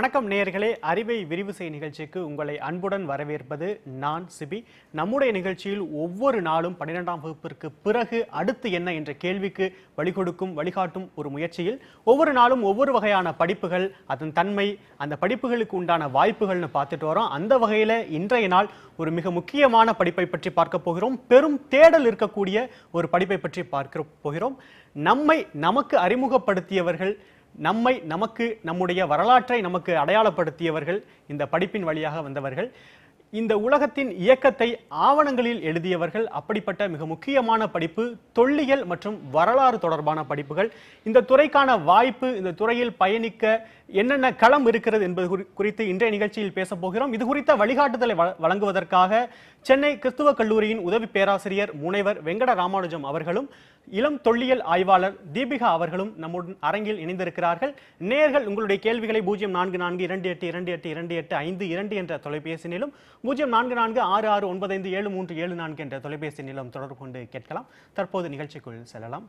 வணக்கம் நேர்களே அறிவை விரிவு செய்ய நிகழ்ச்சிக்கு உங்களை அன்புடன் வரவேற்பது நான் சிபி நம்முடைய நிகழ்ச்சியில் ஒவ்வொரு நாளும் பன்னிரெண்டாம் வகுப்பிற்கு பிறகு அடுத்து என்ன என்ற கேள்விக்கு வழிகொடுக்கும் வழிகாட்டும் ஒரு முயற்சியில் ஒவ்வொரு நாளும் ஒவ்வொரு வகையான படிப்புகள் அதன் தன்மை அந்த படிப்புகளுக்கு உண்டான வாய்ப்புகள்னு பார்த்துட்டு வரோம் அந்த வகையில் இன்றைய நாள் ஒரு மிக முக்கியமான படிப்பை பற்றி பார்க்க போகிறோம் பெரும் தேடல் இருக்கக்கூடிய ஒரு படிப்பை பற்றி பார்க்க போகிறோம் நம்மை நமக்கு அறிமுகப்படுத்தியவர்கள் நம்மை நமக்கு நம்முடைய வரலாற்றை நமக்கு அடையாளப்படுத்தியவர்கள் இந்த படிப்பின் வழியாக வந்தவர்கள் இந்த உலகத்தின் இயக்கத்தை ஆவணங்களில் எழுதியவர்கள் அப்படிப்பட்ட மிக முக்கியமான படிப்பு தொல்லியல் மற்றும் வரலாறு தொடர்பான படிப்புகள் இந்த துறைக்கான வாய்ப்பு இந்த துறையில் பயணிக்க என்னென்ன களம் இருக்கிறது என்பது குறித்து இன்றைய நிகழ்ச்சியில் பேச போகிறோம் இது குறித்த வழிகாட்டுதலை வழங்குவதற்காக சென்னை கிறிஸ்துவ கல்லூரியின் உதவி பேராசிரியர் முனைவர் வெங்கட ராமானுஜம் அவர்களும் இளம் தொல்லியல் ஆய்வாளர் தீபிகா அவர்களும் நம்முடன் அரங்கில் இணைந்திருக்கிறார்கள் நேர்கள் உங்களுடைய கேள்விகளை பூஜ்ஜியம் நான்கு நான்கு இரண்டு எட்டு இரண்டு எட்டு இரண்டு எட்டு ஐந்து இரண்டு என்ற தொலைபேசியிலும் பூஜ்ஜியம் நான்கு நான்கு ஆறு ஆறு ஒன்பது ஐந்து ஏழு மூன்று ஏழு நான்கு என்ற தொலைபேசி நிலம் தொடர்பு கொண்டு கேட்கலாம் தற்போது நிகழ்ச்சிக்குள் செல்லலாம்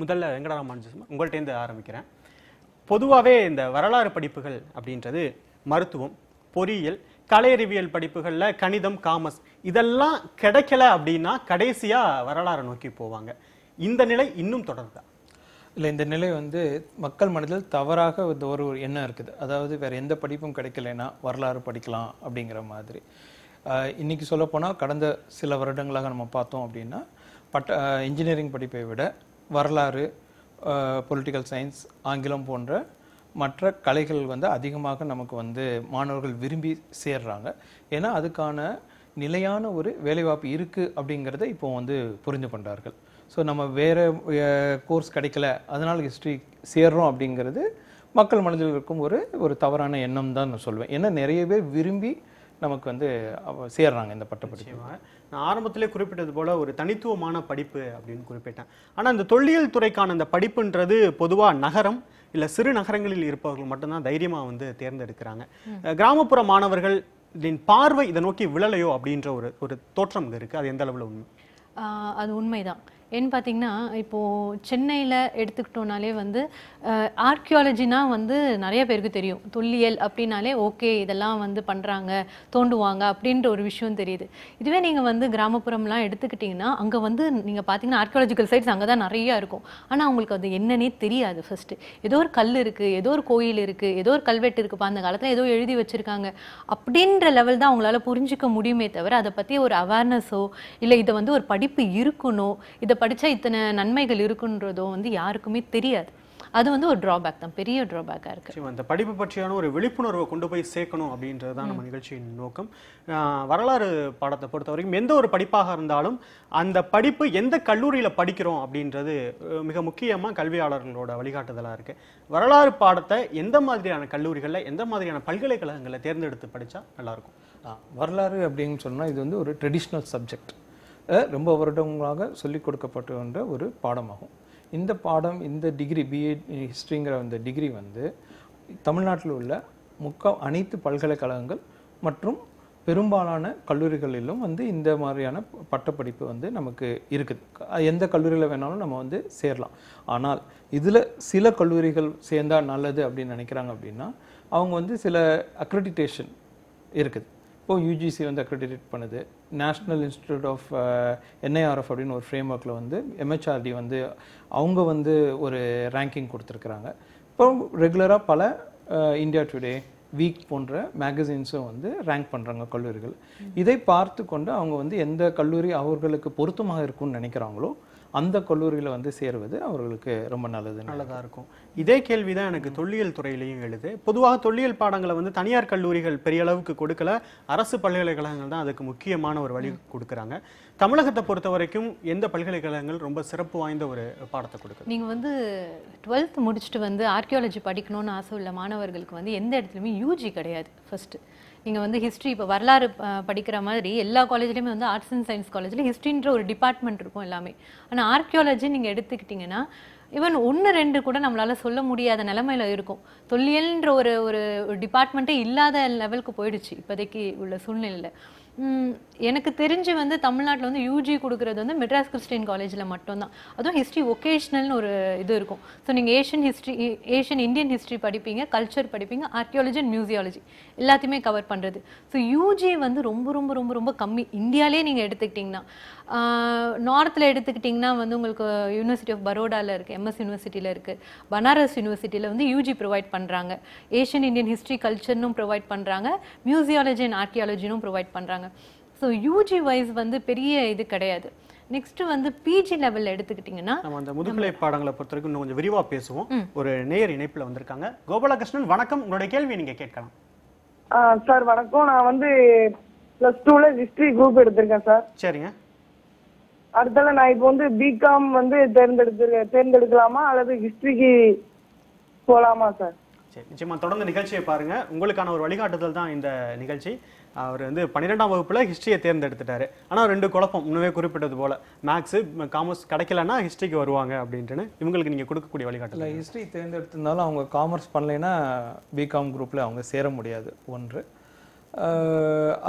முதல்ல வெங்கடராமன் உங்கள்கிட்டேருந்து ஆரம்பிக்கிறேன் பொதுவாகவே இந்த வரலாறு படிப்புகள் அப்படின்றது மருத்துவம் பொறியியல் கலையறிவியல் படிப்புகளில் கணிதம் காமர்ஸ் இதெல்லாம் கிடைக்கல அப்படின்னா கடைசியாக வரலாறு நோக்கி போவாங்க இந்த நிலை இன்னும் தொடருதா இல்லை இந்த நிலை வந்து மக்கள் மனதில் தவறாக இந்த ஒரு எண்ணம் இருக்குது அதாவது வேறு எந்த படிப்பும் கிடைக்கலைன்னா வரலாறு படிக்கலாம் அப்படிங்கிற மாதிரி இன்றைக்கி சொல்லப்போனால் கடந்த சில வருடங்களாக நம்ம பார்த்தோம் அப்படின்னா பட்ட இன்ஜினியரிங் படிப்பை விட வரலாறு பொலிட்டிக்கல் சயின்ஸ் ஆங்கிலம் போன்ற மற்ற கலைகள் வந்து அதிகமாக நமக்கு வந்து மாணவர்கள் விரும்பி சேர்றாங்க ஏன்னா அதுக்கான நிலையான ஒரு வேலைவாய்ப்பு இருக்குது அப்படிங்கிறத இப்போ வந்து புரிந்து கொண்டார்கள் ஸோ நம்ம வேறு கோர்ஸ் கிடைக்கல அதனால் ஹிஸ்ட்ரி சேர்றோம் அப்படிங்கிறது மக்கள் மனதில் இருக்கும் ஒரு ஒரு தவறான எண்ணம் தான் நான் சொல்வேன் ஏன்னா நிறையவே விரும்பி நமக்கு வந்து சேர்றாங்க இந்த பட்டப்படிப்பு நான் ஆரம்பத்திலே குறிப்பிட்டது போல் ஒரு தனித்துவமான படிப்பு அப்படின்னு குறிப்பிட்டேன் ஆனால் இந்த தொல்லியல் துறைக்கான அந்த படிப்புன்றது பொதுவாக நகரம் இல்லை சிறு நகரங்களில் இருப்பவர்கள் மட்டும்தான் தைரியமாக வந்து தேர்ந்தெடுக்கிறாங்க கிராமப்புற மாணவர்கள் பார்வை இதை நோக்கி விழலையோ அப்படின்ற ஒரு ஒரு தோற்றம் இருக்குது அது எந்த அளவில் உண்மை அது உண்மைதான் ஏன்னு பார்த்தீங்கன்னா இப்போது சென்னையில் எடுத்துக்கிட்டோம்னாலே வந்து ஆர்கியாலஜினா வந்து நிறைய பேருக்கு தெரியும் தொல்லியல் அப்படின்னாலே ஓகே இதெல்லாம் வந்து பண்ணுறாங்க தோண்டுவாங்க அப்படின்ற ஒரு விஷயம் தெரியுது இதுவே நீங்கள் வந்து கிராமப்புறம்லாம் எடுத்துக்கிட்டிங்கன்னா அங்கே வந்து நீங்கள் பார்த்தீங்கன்னா ஆர்கியாலஜிக்கல் சைட்ஸ் அங்கே தான் நிறையா இருக்கும் ஆனால் அவங்களுக்கு அது என்னன்னே தெரியாது ஃபஸ்ட்டு ஏதோ ஒரு கல் இருக்குது ஏதோ ஒரு கோயில் இருக்குது ஏதோ ஒரு கல்வெட்டு இருக்குப்பா அந்த காலத்தில் ஏதோ எழுதி வச்சுருக்காங்க அப்படின்ற லெவல் தான் அவங்களால புரிஞ்சிக்க முடியுமே தவிர அதை பற்றி ஒரு அவேர்னஸோ இல்லை இதை வந்து ஒரு படிப்பு இருக்கணும் இதை படித்தா இத்தனை நன்மைகள் இருக்குன்றதோ வந்து யாருக்குமே தெரியாது அது வந்து ஒரு ட்ராபேக் தான் பெரிய ட்ராபேக்காக இருக்குது அந்த படிப்பு பற்றியான ஒரு விழிப்புணர்வை கொண்டு போய் சேர்க்கணும் அப்படின்றது தான் நம்ம நிகழ்ச்சியின் நோக்கம் வரலாறு பாடத்தை பொறுத்த வரைக்கும் எந்த ஒரு படிப்பாக இருந்தாலும் அந்த படிப்பு எந்த கல்லூரியில் படிக்கிறோம் அப்படின்றது மிக முக்கியமாக கல்வியாளர்களோட வழிகாட்டுதலாக இருக்குது வரலாறு பாடத்தை எந்த மாதிரியான கல்லூரிகளில் எந்த மாதிரியான பல்கலைக்கழகங்களில் தேர்ந்தெடுத்து படித்தா நல்லாயிருக்கும் வரலாறு அப்படின்னு சொன்னால் இது வந்து ஒரு ட்ரெடிஷ்னல் சப்ஜெக்ட் ரொம்ப வருடங்களாக சொல்லிக் கொடுக்கப்பட்டு வந்த ஒரு பாடமாகும் இந்த பாடம் இந்த டிகிரி பிஏ ஹிஸ்ட்ரிங்கிற அந்த டிகிரி வந்து தமிழ்நாட்டில் உள்ள முக்க அனைத்து பல்கலைக்கழகங்கள் மற்றும் பெரும்பாலான கல்லூரிகளிலும் வந்து இந்த மாதிரியான பட்டப்படிப்பு வந்து நமக்கு இருக்குது எந்த கல்லூரியில் வேணாலும் நம்ம வந்து சேரலாம் ஆனால் இதில் சில கல்லூரிகள் சேர்ந்தால் நல்லது அப்படின்னு நினைக்கிறாங்க அப்படின்னா அவங்க வந்து சில அக்ரெடிட்டேஷன் இருக்குது இப்போது யூஜிசி வந்து அக்ரெடிடேட் பண்ணுது நேஷ்னல் இன்ஸ்டியூட் ஆஃப் என்ஐஆர்எஃப் அப்படின்னு ஒரு ஃப்ரேம் ஒர்க்கில் வந்து எம்ஹெச்ஆர்டி வந்து அவங்க வந்து ஒரு ரேங்கிங் கொடுத்துருக்குறாங்க இப்போ ரெகுலராக பல இந்தியா டுடே வீக் போன்ற மேகசின்ஸும் வந்து ரேங்க் பண்ணுறாங்க கல்லூரிகள் இதை பார்த்து கொண்டு அவங்க வந்து எந்த கல்லூரி அவர்களுக்கு பொருத்தமாக இருக்கும்னு நினைக்கிறாங்களோ அந்த கல்லூரியில் வந்து சேருவது அவர்களுக்கு ரொம்ப நல்லது நல்லதாக இருக்கும் இதே கேள்வி தான் எனக்கு தொல்லியல் துறையிலையும் எழுது பொதுவாக தொல்லியல் பாடங்களை வந்து தனியார் கல்லூரிகள் பெரிய அளவுக்கு கொடுக்கல அரசு பல்கலைக்கழகங்கள் தான் அதுக்கு முக்கியமான ஒரு வழி கொடுக்குறாங்க தமிழகத்தை பொறுத்த வரைக்கும் எந்த பல்கலைக்கழகங்கள் ரொம்ப சிறப்பு வாய்ந்த ஒரு பாடத்தை கொடுக்கு நீங்கள் வந்து டுவெல்த் முடிச்சுட்டு வந்து ஆர்கியாலஜி படிக்கணும்னு ஆசை உள்ள மாணவர்களுக்கு வந்து எந்த இடத்துலையுமே யூஜி கிடையாது ஃபஸ்ட்டு நீங்கள் வந்து ஹிஸ்ட்ரி இப்போ வரலாறு படிக்கிற மாதிரி எல்லா காலேஜ்லேயுமே வந்து ஆர்ட்ஸ் அண்ட் சயின்ஸ் காலேஜில் ஹிஸ்ட்ரின்ற ஒரு டிபார்ட்மெண்ட் இருக்கும் எல்லாமே ஆனால் ஆர்கியாலஜி நீங்கள் எடுத்துக்கிட்டிங்கன்னா ஈவன் ஒன்று ரெண்டு கூட நம்மளால் சொல்ல முடியாத நிலமையில் இருக்கும் தொல்லியல்ன்ற ஒரு ஒரு டிபார்ட்மெண்ட்டே இல்லாத லெவலுக்கு போயிடுச்சு இப்போதைக்கு உள்ள சூழ்நிலையில் எனக்கு தெரிஞ்சு வந்து தமிழ்நாட்டில் வந்து யூஜி கொடுக்குறது வந்து மெட்ராஸ் கிறிஸ்டின் காலேஜில் மட்டும்தான் அதுவும் ஹிஸ்ட்ரி ஒகேஷ்னல்னு ஒரு இது இருக்கும் ஸோ நீங்கள் Asian history Asian Indian history படிப்பீங்க கல்ச்சர் படிப்பீங்க ஆர்கியாலஜி அண்ட் மியூசியாலஜி எல்லாத்தையுமே கவர் பண்ணுறது ஸோ யூஜி வந்து ரொம்ப ரொம்ப ரொம்ப ரொம்ப கம்மி இந்தியாவிலே நீங்கள் எடுத்துக்கிட்டிங்கன்னா நார்த்தில் எடுத்துக்கிட்டிங்கன்னா வந்து உங்களுக்கு யூனிவர்சிட்டி ஆஃப் பரோடாவில் இருக்குது எம்எஸ் யூனிவர்சிட்டியில் இருக்குது பனாரஸ் யூனிவர்சிட்டியில் வந்து யூஜி ப்ரொவைட் பண்ணுறாங்க ஏஷியன் இந்தியன் ஹிஸ்ட்ரி கல்ச்சர்னும் ப்ரொவைட் பண்ணுறாங்க மியூசியாலஜி அண்ட் ஆர்கியாலஜினும் ப்ரொவைட் பண்ணுறாங்க பண்ணுறாங்க ஸோ யூஜி வைஸ் வந்து பெரிய இது கிடையாது நெக்ஸ்ட் வந்து பிஜி லெவல் எடுத்துக்கிட்டீங்கன்னா நம்ம அந்த முதுகலை பாடங்களை பொறுத்த வரைக்கும் இன்னும் கொஞ்சம் விரிவாக பேசுவோம் ஒரு நேயர் இணைப்பில் வந்திருக்காங்க கோபாலகிருஷ்ணன் வணக்கம் உங்களுடைய கேள்வியை நீங்கள் கேட்கலாம் சார் வணக்கம் நான் வந்து ப்ளஸ் டூல ஹிஸ்ட்ரி குரூப் எடுத்திருக்கேன் சார் சரிங்க அடுத்தால நான் இப்போ வந்து பிகாம் வந்து தேர்ந்தெடுத்து தேர்ந்தெடுக்கலாமா அல்லது ஹிஸ்ட்ரிக்கு போகலாமா சார் சரி நிச்சயமா தொடர்ந்து நிகழ்ச்சியை பாருங்க உங்களுக்கான ஒரு வழிகாட்டுதல் தான் இந்த நிகழ்ச்சி அவர் வந்து பன்னிரெண்டாம் வகுப்பில் ஹிஸ்ட்ரியை தேர்ந்தெடுத்துட்டாரு ஆனால் ரெண்டு குழப்பம் முன்னவே குறிப்பிட்டது போல் மேக்ஸு காமர்ஸ் கிடைக்கலன்னா ஹிஸ்ட்ரிக்கு வருவாங்க அப்படின்ட்டுன்னு இவங்களுக்கு நீங்கள் கொடுக்கக்கூடிய வழிகாட்டல ஹிஸ்ட்ரி தேர்ந்தெடுத்திருந்தாலும் அவங்க காமர்ஸ் பண்ணலைன்னா பிகாம் குரூப்பில் அவங்க சேர முடியாது ஒன்று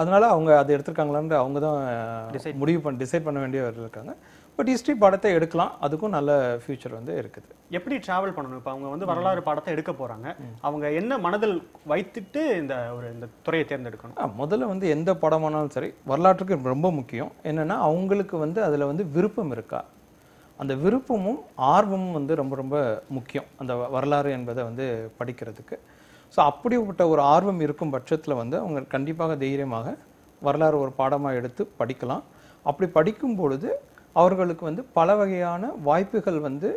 அதனால் அவங்க அதை எடுத்திருக்காங்களான்னு அவங்க தான் முடிவு பண்ண டிசைட் பண்ண வேண்டியவர்கள் இருக்காங்க பட் ஹிஸ்ட்ரி படத்தை எடுக்கலாம் அதுக்கும் நல்ல ஃபியூச்சர் வந்து இருக்குது எப்படி ட்ராவல் பண்ணணும் இப்போ அவங்க வந்து வரலாறு படத்தை எடுக்க போகிறாங்க அவங்க என்ன மனதில் வைத்துட்டு இந்த ஒரு இந்த துறையை தேர்ந்தெடுக்கணும் முதல்ல வந்து எந்த படமானாலும் சரி வரலாற்றுக்கு ரொம்ப முக்கியம் என்னென்னா அவங்களுக்கு வந்து அதில் வந்து விருப்பம் இருக்கா அந்த விருப்பமும் ஆர்வமும் வந்து ரொம்ப ரொம்ப முக்கியம் அந்த வரலாறு என்பதை வந்து படிக்கிறதுக்கு ஸோ அப்படிப்பட்ட ஒரு ஆர்வம் இருக்கும் பட்சத்தில் வந்து அவங்க கண்டிப்பாக தைரியமாக வரலாறு ஒரு பாடமாக எடுத்து படிக்கலாம் அப்படி படிக்கும் பொழுது அவர்களுக்கு வந்து பல வகையான வாய்ப்புகள் வந்து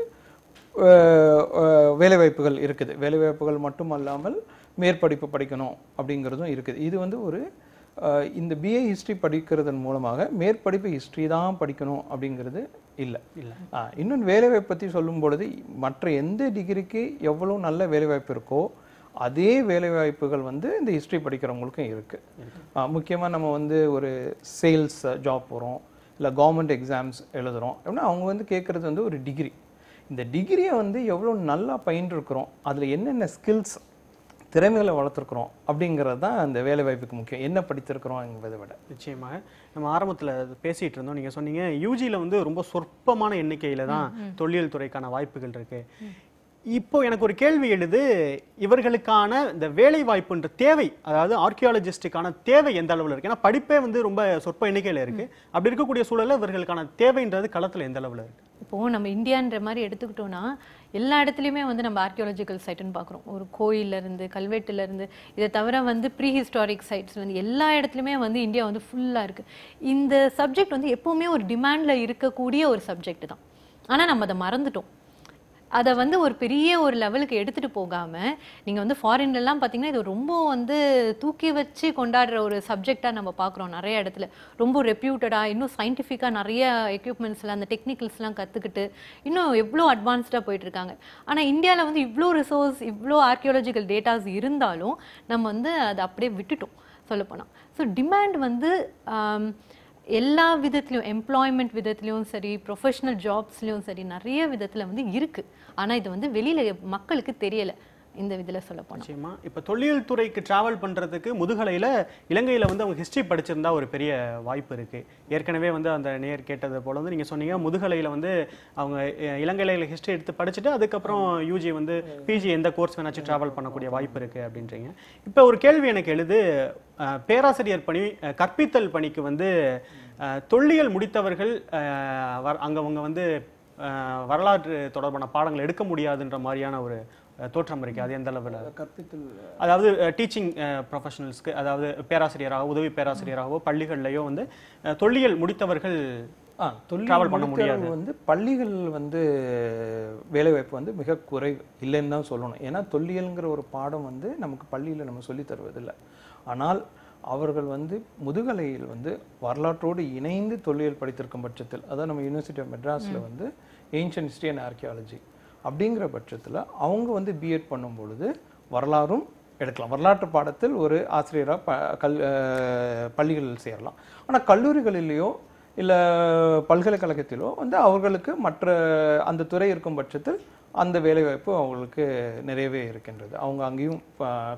வேலைவாய்ப்புகள் இருக்குது வேலைவாய்ப்புகள் மட்டும் அல்லாமல் மேற்படிப்பு படிக்கணும் அப்படிங்கிறதும் இருக்குது இது வந்து ஒரு இந்த பிஏ ஹிஸ்ட்ரி படிக்கிறதன் மூலமாக மேற்படிப்பு ஹிஸ்ட்ரி தான் படிக்கணும் அப்படிங்கிறது இல்லை இல்லை இன்னொன்று வேலைவாய்ப்பு பற்றி சொல்லும் பொழுது மற்ற எந்த டிகிரிக்கு எவ்வளோ நல்ல வேலைவாய்ப்பு இருக்கோ அதே வேலைவாய்ப்புகள் வந்து இந்த ஹிஸ்ட்ரி படிக்கிறவங்களுக்கும் இருக்குது முக்கியமாக நம்ம வந்து ஒரு சேல்ஸ் ஜாப் போகிறோம் இல்லை கவர்மெண்ட் எக்ஸாம்ஸ் எழுதுகிறோம் அப்படின்னா அவங்க வந்து கேட்குறது வந்து ஒரு டிகிரி இந்த டிகிரியை வந்து எவ்வளோ நல்லா பயின்றுருக்குறோம் அதில் என்னென்ன ஸ்கில்ஸ் திறமைகளை வளர்த்துருக்குறோம் அப்படிங்கிறது தான் அந்த வேலைவாய்ப்புக்கு முக்கியம் என்ன படித்திருக்கிறோம் என்பதை விட நிச்சயமாக நம்ம ஆரம்பத்தில் பேசிகிட்டு இருந்தோம் நீங்கள் சொன்னீங்க யூஜியில் வந்து ரொம்ப சொற்பமான எண்ணிக்கையில் தான் தொழில் துறைக்கான வாய்ப்புகள் இருக்குது இப்போ எனக்கு ஒரு கேள்வி எழுது இவர்களுக்கான இந்த வேலை வாய்ப்புன்ற தேவை அதாவது ஆர்கியாலஜிஸ்டுக்கான தேவை எந்த அளவில் இருக்கு ஏன்னா படிப்பே வந்து ரொம்ப சொற்ப எண்ணிக்கையில் இருக்கு அப்படி இருக்கக்கூடிய சூழலில் இவர்களுக்கான தேவைன்றது களத்தில் எந்த அளவில் இருக்கு இப்போது நம்ம இந்தியான்ற மாதிரி எடுத்துக்கிட்டோம்னா எல்லா இடத்துலையுமே வந்து நம்ம ஆர்கியாலஜிக்கல் சைட்டுன்னு பார்க்குறோம் ஒரு கோயிலேருந்து கல்வெட்டுலேருந்து இதை தவிர வந்து ப்ரீ ஹிஸ்டாரிக் சைட்ஸ்லேருந்து எல்லா இடத்துலையுமே வந்து இந்தியா வந்து ஃபுல்லாக இருக்குது இந்த சப்ஜெக்ட் வந்து எப்போவுமே ஒரு டிமாண்டில் இருக்கக்கூடிய ஒரு சப்ஜெக்ட் தான் ஆனால் நம்ம அதை மறந்துட்டோம் அதை வந்து ஒரு பெரிய ஒரு லெவலுக்கு எடுத்துகிட்டு போகாமல் நீங்கள் வந்து ஃபாரின்லலாம் பார்த்தீங்கன்னா இது ரொம்ப வந்து தூக்கி வச்சு கொண்டாடுற ஒரு சப்ஜெக்டாக நம்ம பார்க்குறோம் நிறைய இடத்துல ரொம்ப ரெப்யூட்டடாக இன்னும் சயின்டிஃபிக்காக நிறைய எக்யூப்மெண்ட்ஸில் அந்த டெக்னிக்கல்ஸ்லாம் கற்றுக்கிட்டு இன்னும் எவ்வளோ அட்வான்ஸ்டாக போயிட்டுருக்காங்க ஆனால் இந்தியாவில் வந்து இவ்வளோ ரிசோர்ஸ் இவ்வளோ ஆர்கியாலஜிக்கல் டேட்டாஸ் இருந்தாலும் நம்ம வந்து அதை அப்படியே விட்டுட்டோம் சொல்லப்போனால் ஸோ டிமாண்ட் வந்து எல்லா விதத்துலையும் எம்ப்ளாய்மெண்ட் விதத்துலையும் சரி ப்ரொஃபஷனல் ஜாப்ஸ்லையும் சரி நிறைய விதத்தில் வந்து இருக்குது ஆனால் இது வந்து வெளியில் மக்களுக்கு தெரியலை இந்த இதில் சொல்ல போனோம் நிச்சயமா இப்போ தொழில் துறைக்கு ட்ராவல் பண்ணுறதுக்கு முதுகலையில் இலங்கையில் வந்து அவங்க ஹிஸ்ட்ரி படிச்சிருந்தா ஒரு பெரிய வாய்ப்பு இருக்குது ஏற்கனவே வந்து அந்த நேர் கேட்டது போல் வந்து நீங்கள் சொன்னீங்க முதுகலையில் வந்து அவங்க இலங்கையில் ஹிஸ்ட்ரி எடுத்து படிச்சுட்டு அதுக்கப்புறம் யூஜி வந்து பிஜி எந்த கோர்ஸ் வேணாச்சும் ட்ராவல் பண்ணக்கூடிய வாய்ப்பு இருக்குது அப்படின்றீங்க இப்போ ஒரு கேள்வி எனக்கு எழுது பேராசிரியர் பணி கற்பித்தல் பணிக்கு வந்து தொல்லியல் முடித்தவர்கள் அங்கவங்க வந்து வரலாற்று தொடர்பான பாடங்கள் எடுக்க முடியாதுன்ற மாதிரியான ஒரு தோற்றம் இருக்கு அது எந்த அளவில் அதாவது டீச்சிங் ப்ரொஃபஷனல்ஸ்க்கு அதாவது பேராசிரியராக உதவி பேராசிரியராகவோ பள்ளிகள்லையோ வந்து தொல்லியல் முடித்தவர்கள் ட்ராவல் பண்ண முடியாது வந்து பள்ளிகள் வந்து வேலைவாய்ப்பு வந்து மிக குறைவு இல்லைன்னு தான் சொல்லணும் ஏன்னா தொல்லியல்ங்கிற ஒரு பாடம் வந்து நமக்கு பள்ளியில் நம்ம சொல்லி தருவதில்லை ஆனால் அவர்கள் வந்து முதுகலையில் வந்து வரலாற்றோடு இணைந்து தொல்லியல் படித்திருக்கும் பட்சத்தில் அதாவது நம்ம யூனிவர்சிட்டி ஆஃப் மெட்ராஸில் வந்து ஏன்ஷியன் ஹிஸ்ட்ரி அண்ட் ஆர்கியாலஜி அப்படிங்கிற பட்சத்தில் அவங்க வந்து பிஎட் பண்ணும் பொழுது வரலாறும் எடுக்கலாம் வரலாற்று பாடத்தில் ஒரு ஆசிரியராக ப கல் பள்ளிகளில் சேரலாம் ஆனால் கல்லூரிகளிலேயோ இல்லை பல்கலைக்கழகத்திலோ வந்து அவர்களுக்கு மற்ற அந்த துறை இருக்கும் பட்சத்தில் அந்த வேலைவாய்ப்பு அவங்களுக்கு நிறையவே இருக்கின்றது அவங்க அங்கேயும்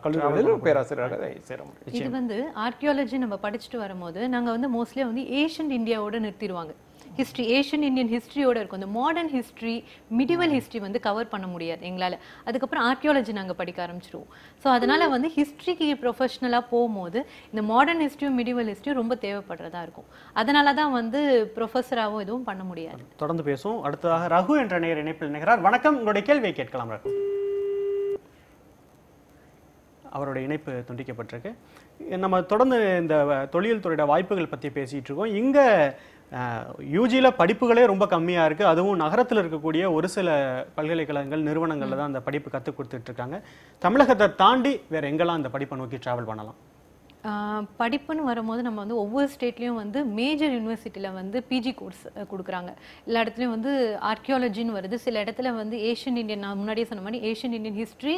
கல்லூரிகளில் பேராசிரியராக சேர முடியும் இது வந்து ஆர்கியாலஜி நம்ம படிச்சுட்டு வரும்போது நாங்கள் வந்து மோஸ்ட்லி வந்து ஏஷியன் இந்தியாவோடு நிறுத்திடுவாங்க ஹிஸ்ட்ரி ஏஷியன் இந்தியன் ஹிஸ்ட்ரியோடு இருக்கும் இந்த மாடர்ன் ஹிஸ்ட்ரி மிடிவல் ஹிஸ்ட்ரி வந்து கவர் பண்ண முடியாது எங்களால் அதுக்கப்புறம் ஆர்கியாலஜி நாங்கள் படிக்க ஆரம்பிச்சிருவோம் ஸோ அதனால் வந்து ஹிஸ்ட்ரிக்கு ப்ரொஃபஷ்னலாக போகும்போது இந்த மாடர்ன் ஹிஸ்ட்ரியும் மிடிவல் ஹிஸ்ட்ரியும் ரொம்ப தேவைப்படுறதா இருக்கும் அதனால தான் வந்து ப்ரொஃபஸராகவும் எதுவும் பண்ண முடியாது தொடர்ந்து பேசுவோம் அடுத்ததாக ரகு என்ற நேர் இணைப்பில் நிகரார் வணக்கம் உங்களுடைய கேள்வியை கேட்கலாம் ரகு அவருடைய இணைப்பு துண்டிக்கப்பட்டிருக்கு நம்ம தொடர்ந்து இந்த தொழில் துறையோட வாய்ப்புகள் பற்றி பேசிகிட்டு இருக்கோம் இங்கே யூஜியில் படிப்புகளே ரொம்ப கம்மியாக இருக்குது அதுவும் நகரத்தில் இருக்கக்கூடிய ஒரு சில பல்கலைக்கழகங்கள் நிறுவனங்களில் தான் அந்த படிப்பு கற்றுக் கொடுத்துட்ருக்காங்க தமிழகத்தை தாண்டி வேறு எங்கெல்லாம் அந்த படிப்பை நோக்கி ட்ராவல் பண்ணலாம் படிப்புன்னு வரும்போது நம்ம வந்து ஒவ்வொரு ஸ்டேட்லேயும் வந்து மேஜர் யூனிவர்சிட்டியில் வந்து பிஜி கோர்ஸ் கொடுக்குறாங்க எல்லா இடத்துலையும் வந்து ஆர்கியாலஜின்னு வருது சில இடத்துல வந்து ஏஷியன் இண்டியன் நான் முன்னாடியே சொன்ன மாதிரி Asian Indian history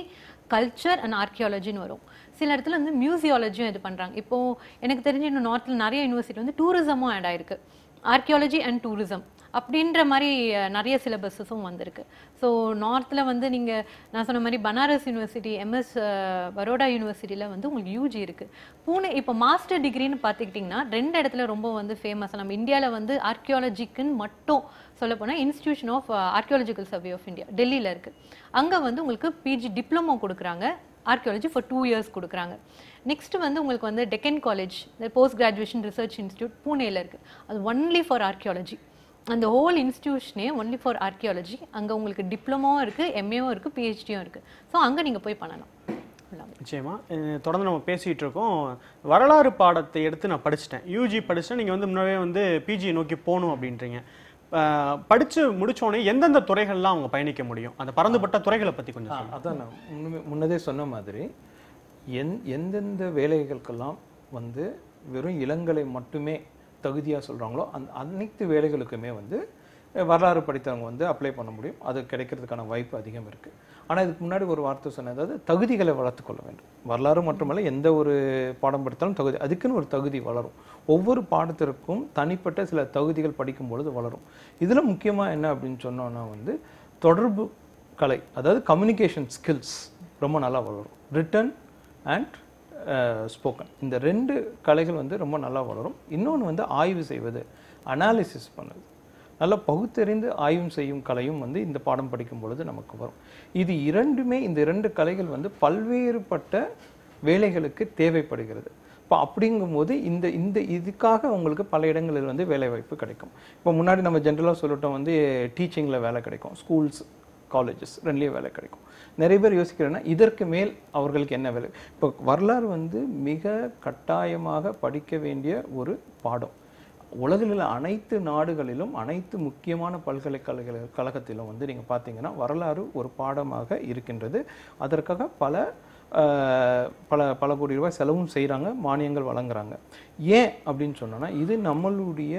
culture and ஆர்கியாலஜின்னு வரும் சில இடத்துல வந்து மியூசியாலஜியும் இது பண்ணுறாங்க இப்போது எனக்கு தெரிஞ்சு இன்னும் நார்த்தில் நிறைய யூனிவர்சிட்டி வந்து டூரிசமும் ஆட் ஆயிருக்கு ஆர்கியாலஜி அண்ட் டூரிசம் அப்படின்ற மாதிரி நிறைய சிலபஸஸும் வந்திருக்கு ஸோ நார்த்தில் வந்து நீங்கள் நான் சொன்ன மாதிரி பனாரஸ் யூனிவர்சிட்டி எம்எஸ் பரோடா யூனிவர்சிட்டியில் வந்து உங்களுக்கு யூஜி இருக்குது பூனே இப்போ மாஸ்டர் டிகிரின்னு பார்த்துக்கிட்டிங்கன்னா ரெண்டு இடத்துல ரொம்ப வந்து ஃபேமஸ் நம்ம இந்தியாவில் வந்து ஆர்கியாலஜிக்குன்னு மட்டும் சொல்ல போனால் institution of archaeological survey of India டெல்லியில் இருக்குது அங்கே வந்து உங்களுக்கு பிஜி டிப்ளமோ கொடுக்குறாங்க ஆர்கியாலஜி ஃபார் டூ இயர்ஸ் கொடுக்குறாங்க நெக்ஸ்ட் வந்து உங்களுக்கு வந்து Deccan college post graduation research institute பூனேல இருக்குது அது ஒன்லி ஃபார் ஆர்கியாலஜி அந்த ஹோல் இன்ஸ்டியூஷனே ஒன்லி ஃபார் ஆர்கியாலஜி அங்கே உங்களுக்கு டிப்ளமோவும் இருக்குது எம்ஏவும் இருக்குது பிஹெச்டியும் இருக்குது ஸோ அங்கே நீங்கள் போய் பண்ணலாம் நிச்சயமா தொடர்ந்து நம்ம பேசிகிட்டு இருக்கோம் வரலாறு பாடத்தை எடுத்து நான் படிச்சிட்டேன் யூஜி படிச்சுட்டேன் நீங்கள் வந்து முன்னாடியே வந்து பிஜி நோக்கி போகணும் அப்படின்றீங்க படித்து முடித்தோடனே எந்தெந்த துறைகள்லாம் அவங்க பயணிக்க முடியும் அந்த பறந்துபட்ட துறைகளை பற்றி கொஞ்சம் அதான் நான் முன்னதே சொன்ன மாதிரி எந் எந்தெந்த வேலைகளுக்கெல்லாம் வந்து வெறும் இளங்கலை மட்டுமே தகுதியாக சொல்கிறாங்களோ அந் அனைத்து வேலைகளுக்குமே வந்து வரலாறு படித்தவங்க வந்து அப்ளை பண்ண முடியும் அது கிடைக்கிறதுக்கான வாய்ப்பு அதிகம் இருக்குது ஆனால் இதுக்கு முன்னாடி ஒரு வார்த்தை சொன்னேன் அதாவது தகுதிகளை வளர்த்துக்கொள்ள வேண்டும் வரலாறு மட்டுமல்ல எந்த ஒரு பாடம் படுத்தாலும் தகுதி அதுக்குன்னு ஒரு தகுதி வளரும் ஒவ்வொரு பாடத்திற்கும் தனிப்பட்ட சில தகுதிகள் படிக்கும் பொழுது வளரும் இதில் முக்கியமாக என்ன அப்படின்னு சொன்னோன்னா வந்து தொடர்பு கலை அதாவது கம்யூனிகேஷன் ஸ்கில்ஸ் ரொம்ப நல்லா வளரும் ரிட்டன் அண்ட் ஸ்போக்கன் இந்த ரெண்டு கலைகள் வந்து ரொம்ப நல்லா வளரும் இன்னொன்று வந்து ஆய்வு செய்வது அனாலிசிஸ் பண்ணுது நல்லா பகுத்தறிந்து ஆய்வும் செய்யும் கலையும் வந்து இந்த பாடம் படிக்கும் பொழுது நமக்கு வரும் இது இரண்டுமே இந்த இரண்டு கலைகள் வந்து பல்வேறுபட்ட வேலைகளுக்கு தேவைப்படுகிறது இப்போ அப்படிங்கும்போது இந்த இந்த இதுக்காக உங்களுக்கு பல இடங்களில் வந்து வேலைவாய்ப்பு கிடைக்கும் இப்போ முன்னாடி நம்ம ஜென்ரலாக சொல்லிட்டோம் வந்து டீச்சிங்கில் வேலை கிடைக்கும் ஸ்கூல்ஸ் காலேஜஸ் ரெண்டுலேயும் வேலை கிடைக்கும் நிறைய பேர் யோசிக்கிறேன்னா இதற்கு மேல் அவர்களுக்கு என்ன வேலை இப்போ வரலாறு வந்து மிக கட்டாயமாக படிக்க வேண்டிய ஒரு பாடம் உலகில் அனைத்து நாடுகளிலும் அனைத்து முக்கியமான பல்கலைக்கழக கழகத்திலும் வந்து நீங்கள் பார்த்தீங்கன்னா வரலாறு ஒரு பாடமாக இருக்கின்றது அதற்காக பல பல பல கோடி ரூபாய் செலவும் செய்கிறாங்க மானியங்கள் வழங்குறாங்க ஏன் அப்படின்னு சொன்னோன்னா இது நம்மளுடைய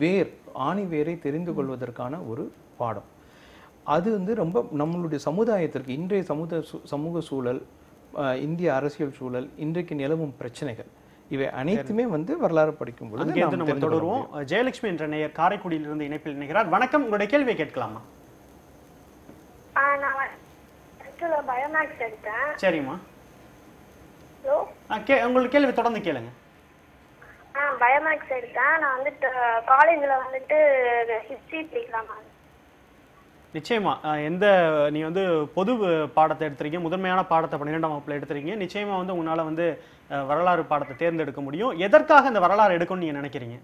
வேர் ஆணி வேரை தெரிந்து கொள்வதற்கான ஒரு பாடம் அது வந்து ரொம்ப நம்மளுடைய சமுதாயத்திற்கு இன்றைய சமுத சமூக சூழல் இந்திய அரசியல் சூழல் இன்றைக்கு நிலவும் பிரச்சனைகள் இவை அனைத்துமே வந்து வரலாறு படிக்கும் பொழுது நம்ம தொடருவோம் ஜெயலட்சுமி என்ற நேயர் இருந்து இணைப்பில் இணைகிறார் வணக்கம் உங்களுடைய கேள்வியை கேட்கலாமா சரிம்மா உங்களுக்கு கேள்வி தொடர்ந்து கேளுங்க பயோமேக்ஸ் எடுத்தேன் நான் வந்துட்டு காலேஜில் வந்துட்டு ஹிஸ்ட்ரி படிக்கலாமா நிச்சயமா எந்த நீ வந்து பொது பாடத்தை எடுத்திருக்கீங்க முதன்மையான பாடத்தை பன்னிரெண்டாம் வகுப்பில் எடுத்திருக்கீங்க நிச்சயமா வந்து உங்களால் வந்து வரலாறு பாடத்தை தேர்ந்தெடுக்க முடியும் எதற்காக இந்த வரலாறு எடுக்கும்னு நீங்க நினைக்கிறீங்க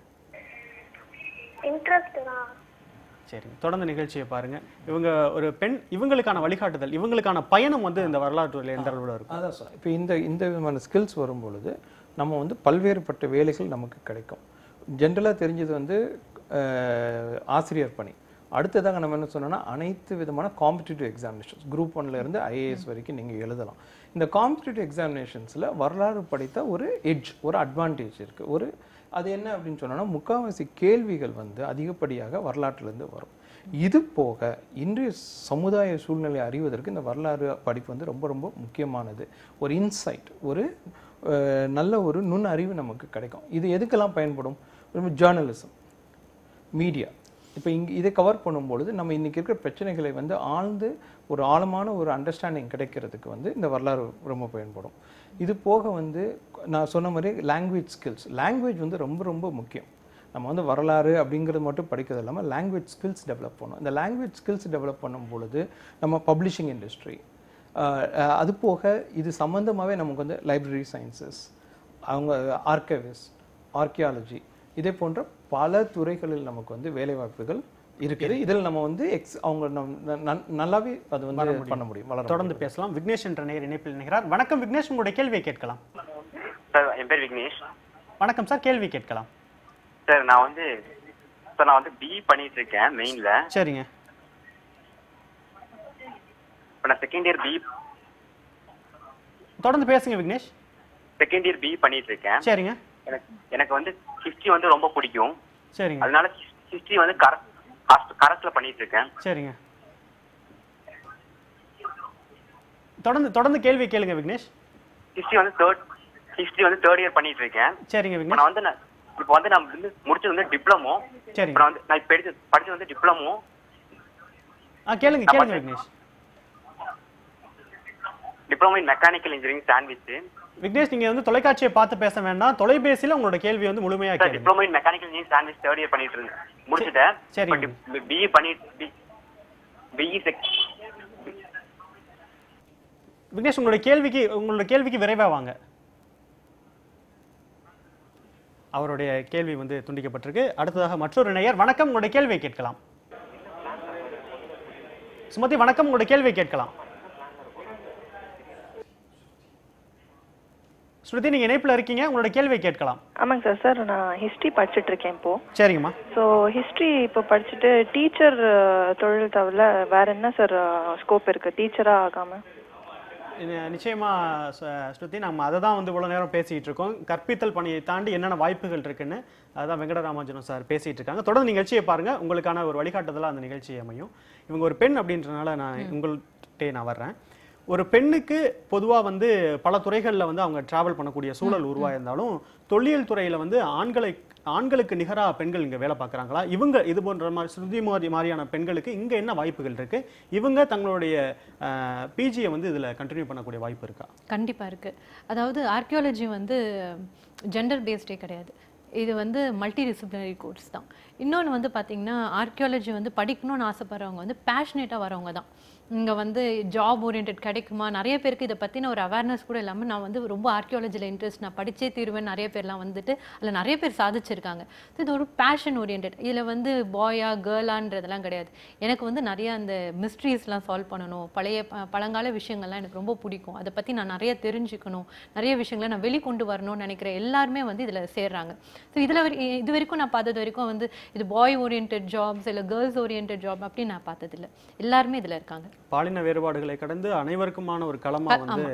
சரி தொடர்ந்து நிகழ்ச்சியை பாருங்க இவங்க ஒரு பெண் இவங்களுக்கான வழிகாட்டுதல் இவங்களுக்கான பயணம் வந்து இந்த வரலாற்று எந்தளவில் இருக்கும் அதான் இப்போ இந்த இந்த விதமான ஸ்கில்ஸ் வரும்பொழுது நம்ம வந்து பல்வேறுபட்ட வேலைகள் நமக்கு கிடைக்கும் ஜென்ரலாக தெரிஞ்சது வந்து ஆசிரியர் பணி அடுத்ததாக நம்ம என்ன சொன்னோம்னா அனைத்து விதமான காம்படிட்டிவ் எக்ஸாமினேஷன்ஸ் குரூப் ஒன்லேருந்து ஐஏஎஸ் வரைக்கும் நீங்கள் எழுதலாம் இந்த காம்படிட்டிவ் எக்ஸாமினேஷன்ஸில் வரலாறு படைத்த ஒரு எட்ஜ் ஒரு அட்வான்டேஜ் இருக்குது ஒரு அது என்ன அப்படின்னு சொன்னோன்னா முக்கால்வாசி கேள்விகள் வந்து அதிகப்படியாக வரலாற்றுலேருந்து வரும் இது போக இன்றைய சமுதாய சூழ்நிலையை அறிவதற்கு இந்த வரலாறு படிப்பு வந்து ரொம்ப ரொம்ப முக்கியமானது ஒரு இன்சைட் ஒரு நல்ல ஒரு நுண் அறிவு நமக்கு கிடைக்கும் இது எதுக்கெல்லாம் பயன்படும் ஜேர்னலிசம் மீடியா இப்போ இங்கே இதை கவர் பண்ணும்பொழுது நம்ம இன்றைக்கி இருக்கிற பிரச்சனைகளை வந்து ஆழ்ந்து ஒரு ஆழமான ஒரு அண்டர்ஸ்டாண்டிங் கிடைக்கிறதுக்கு வந்து இந்த வரலாறு ரொம்ப பயன்படும் இது போக வந்து நான் சொன்ன மாதிரி லாங்குவேஜ் ஸ்கில்ஸ் லாங்குவேஜ் வந்து ரொம்ப ரொம்ப முக்கியம் நம்ம வந்து வரலாறு அப்படிங்கிறது மட்டும் படிக்கிறது இல்லாமல் லாங்குவேஜ் ஸ்கில்ஸ் டெவலப் பண்ணணும் இந்த லாங்குவேஜ் ஸ்கில்ஸ் டெவலப் பண்ணும் பொழுது நம்ம பப்ளிஷிங் இண்டஸ்ட்ரி அது போக இது சம்மந்தமாகவே நமக்கு வந்து லைப்ரரி சயின்சஸ் அவங்க ஆர்கவிஸ் ஆர்கியாலஜி இதே போன்ற பல துறைகளில் நமக்கு வந்து வேலைவாய்ப்புகள் இருக்குது இதில் நம்ம வந்து எக்ஸ் அவங்க நல்லாவே அது வந்து பண்ண முடியும் தொடர்ந்து பேசலாம் விக்னேஷ் என்ற நேர் இணைப்பில் நினைக்கிறார் வணக்கம் விக்னேஷ் உங்களுடைய கேள்வியை கேட்கலாம் சார் என் பேர் விக்னேஷ் வணக்கம் சார் கேள்வி கேட்கலாம் சார் நான் வந்து சார் நான் வந்து பிஇ பண்ணிட்டு இருக்கேன் மெயின்ல சரிங்க நான் செகண்ட் இயர் பி தொடர்ந்து பேசுங்க விக்னேஷ் செகண்ட் இயர் பிஇ பண்ணிட்டு இருக்கேன் சரிங்க எனக்கு எனக்கு வந்து ஹிஸ்டரி வந்து ரொம்ப பிடிக்கும் சரிங்க அதனால ஹிஸ்டரி வந்து கரெக்ட் கரெக்ட்ல பண்ணிட்டு இருக்கேன் சரிங்க தொடர்ந்து தொடர்ந்து கேள்வி கேளுங்க விக்னேஷ் ஹிஸ்டரி வந்து தேர்ட் ஹிஸ்டரி வந்து தேர்ட் இயர் பண்ணிட்டு இருக்கேன் சரிங்க விக்னேஷ் நான் வந்து நான் இப்போ வந்து நான் வந்து முடிச்சது வந்து டிப்ளமோ சரி நான் வந்து நான் படிச்சது படிச்சது வந்து டிப்ளமோ ஆ கேளுங்க கேளுங்க Vignesh diploma in mechanical engineering sandwich Vignesh நீங்க வந்து தொலைக்காட்சியை பார்த்து பேச வேண்டாம் தொலைபேசியில உங்களோட கேள்வி வந்து முழுமையா diploma in mechanical engineering third year பண்ணிட்டு இருக்கேன் முடிச்சிட்டேன் சரி e, விக்னேஷ் உங்களோட கேள்விக்கு உங்களோட கேள்விக்கு விரைவா வாங்க அவருடைய கேள்வி வந்து துண்டிக்கப்பட்டிருக்கு அடுத்ததாக மற்றொரு நேயர் வணக்கம் உங்களுடைய கேள்வியை கேட்கலாம் சுமதி வணக்கம் உங்களுடைய கேள்வியை கேட்கலாம் ஸ்ருதி நீங்க இணைப்புல இருக்கீங்க உங்களோட கேள்வி கேட்கலாம் ஆமாங்க சார் சார் நான் ஹிஸ்டரி படிச்சுட்டு இருக்கேன் இப்போ சரிங்கம்மா ஸோ ஹிஸ்டரி இப்போ படிச்சுட்டு டீச்சர் தொழில் தவிர வேற என்ன சார் ஸ்கோப் இருக்கு டீச்சரா ஆகாம நிச்சயமா ஸ்ருதி நம்ம அதை தான் வந்து இவ்வளோ நேரம் பேசிகிட்டு இருக்கோம் கற்பித்தல் பணியை தாண்டி என்னென்ன வாய்ப்புகள் இருக்குன்னு அதான் வெங்கடராமாஜனம் சார் பேசிகிட்டு இருக்காங்க தொடர்ந்து நிகழ்ச்சியை பாருங்கள் உங்களுக்கான ஒரு வழிகாட்டுதலாக அந்த நிகழ்ச்சி அமையும் இவங்க ஒரு பெண் அப்படின்றனால நான் உங்கள்கிட்டே நான் வர்றேன் ஒரு பெண்ணுக்கு பொதுவாக வந்து பல துறைகளில் வந்து அவங்க ட்ராவல் பண்ணக்கூடிய சூழல் உருவாயிருந்தாலும் தொழில் துறையில் வந்து ஆண்களை ஆண்களுக்கு நிகராக பெண்கள் இங்கே வேலை பார்க்குறாங்களா இவங்க இது போன்ற மாதிரி சுருதி மாதிரி மாதிரியான பெண்களுக்கு இங்கே என்ன வாய்ப்புகள் இருக்குது இவங்க தங்களுடைய பிஜியை வந்து இதில் கண்டினியூ பண்ணக்கூடிய வாய்ப்பு இருக்கா கண்டிப்பாக இருக்குது அதாவது ஆர்கியாலஜி வந்து ஜெண்டர் பேஸ்டே கிடையாது இது வந்து மல்டி டிசிப்ளினரி கோர்ஸ் தான் இன்னொன்று வந்து பார்த்திங்கன்னா ஆர்கியாலஜி வந்து படிக்கணும்னு ஆசைப்படுறவங்க வந்து பேஷனேட்டாக வரவங்க தான் இங்கே வந்து ஜாப் ஓரியன்ட் கிடைக்குமா நிறைய பேருக்கு இதை பற்றின ஒரு அவேர்னஸ் கூட இல்லாமல் நான் வந்து ரொம்ப ஆர்கியாலஜியில் இன்ட்ரெஸ்ட் நான் படித்தே தீருவேன் நிறைய பேர்லாம் வந்துட்டு அதில் நிறைய பேர் சாதிச்சிருக்காங்க இது ஒரு பேஷன் ஓரியன்ட் இதில் வந்து பாயா கேர்ளான்றதெல்லாம் கிடையாது எனக்கு வந்து நிறைய அந்த மிஸ்ட்ரீஸ்லாம் சால்வ் பண்ணணும் பழைய பழங்கால விஷயங்கள்லாம் எனக்கு ரொம்ப பிடிக்கும் அதை பற்றி நான் நிறைய தெரிஞ்சுக்கணும் நிறைய விஷயங்களை நான் வெளிக்கொண்டு வரணும்னு நினைக்கிற எல்லாருமே வந்து இதில் சேர்றாங்க ஸோ இதில் இது வரைக்கும் நான் பார்த்தது வரைக்கும் வந்து இது பாய் ஓரியன்ட் ஜாப்ஸ் இல்லை கேர்ள்ஸ் ஓரியன்ட் ஜாப் அப்படின்னு நான் பார்த்ததில்லை எல்லாருமே இதில் இருக்காங்க பாலின வேறுபாடுகளை கடந்து அனைவருக்குமான ஒரு களமா வந்து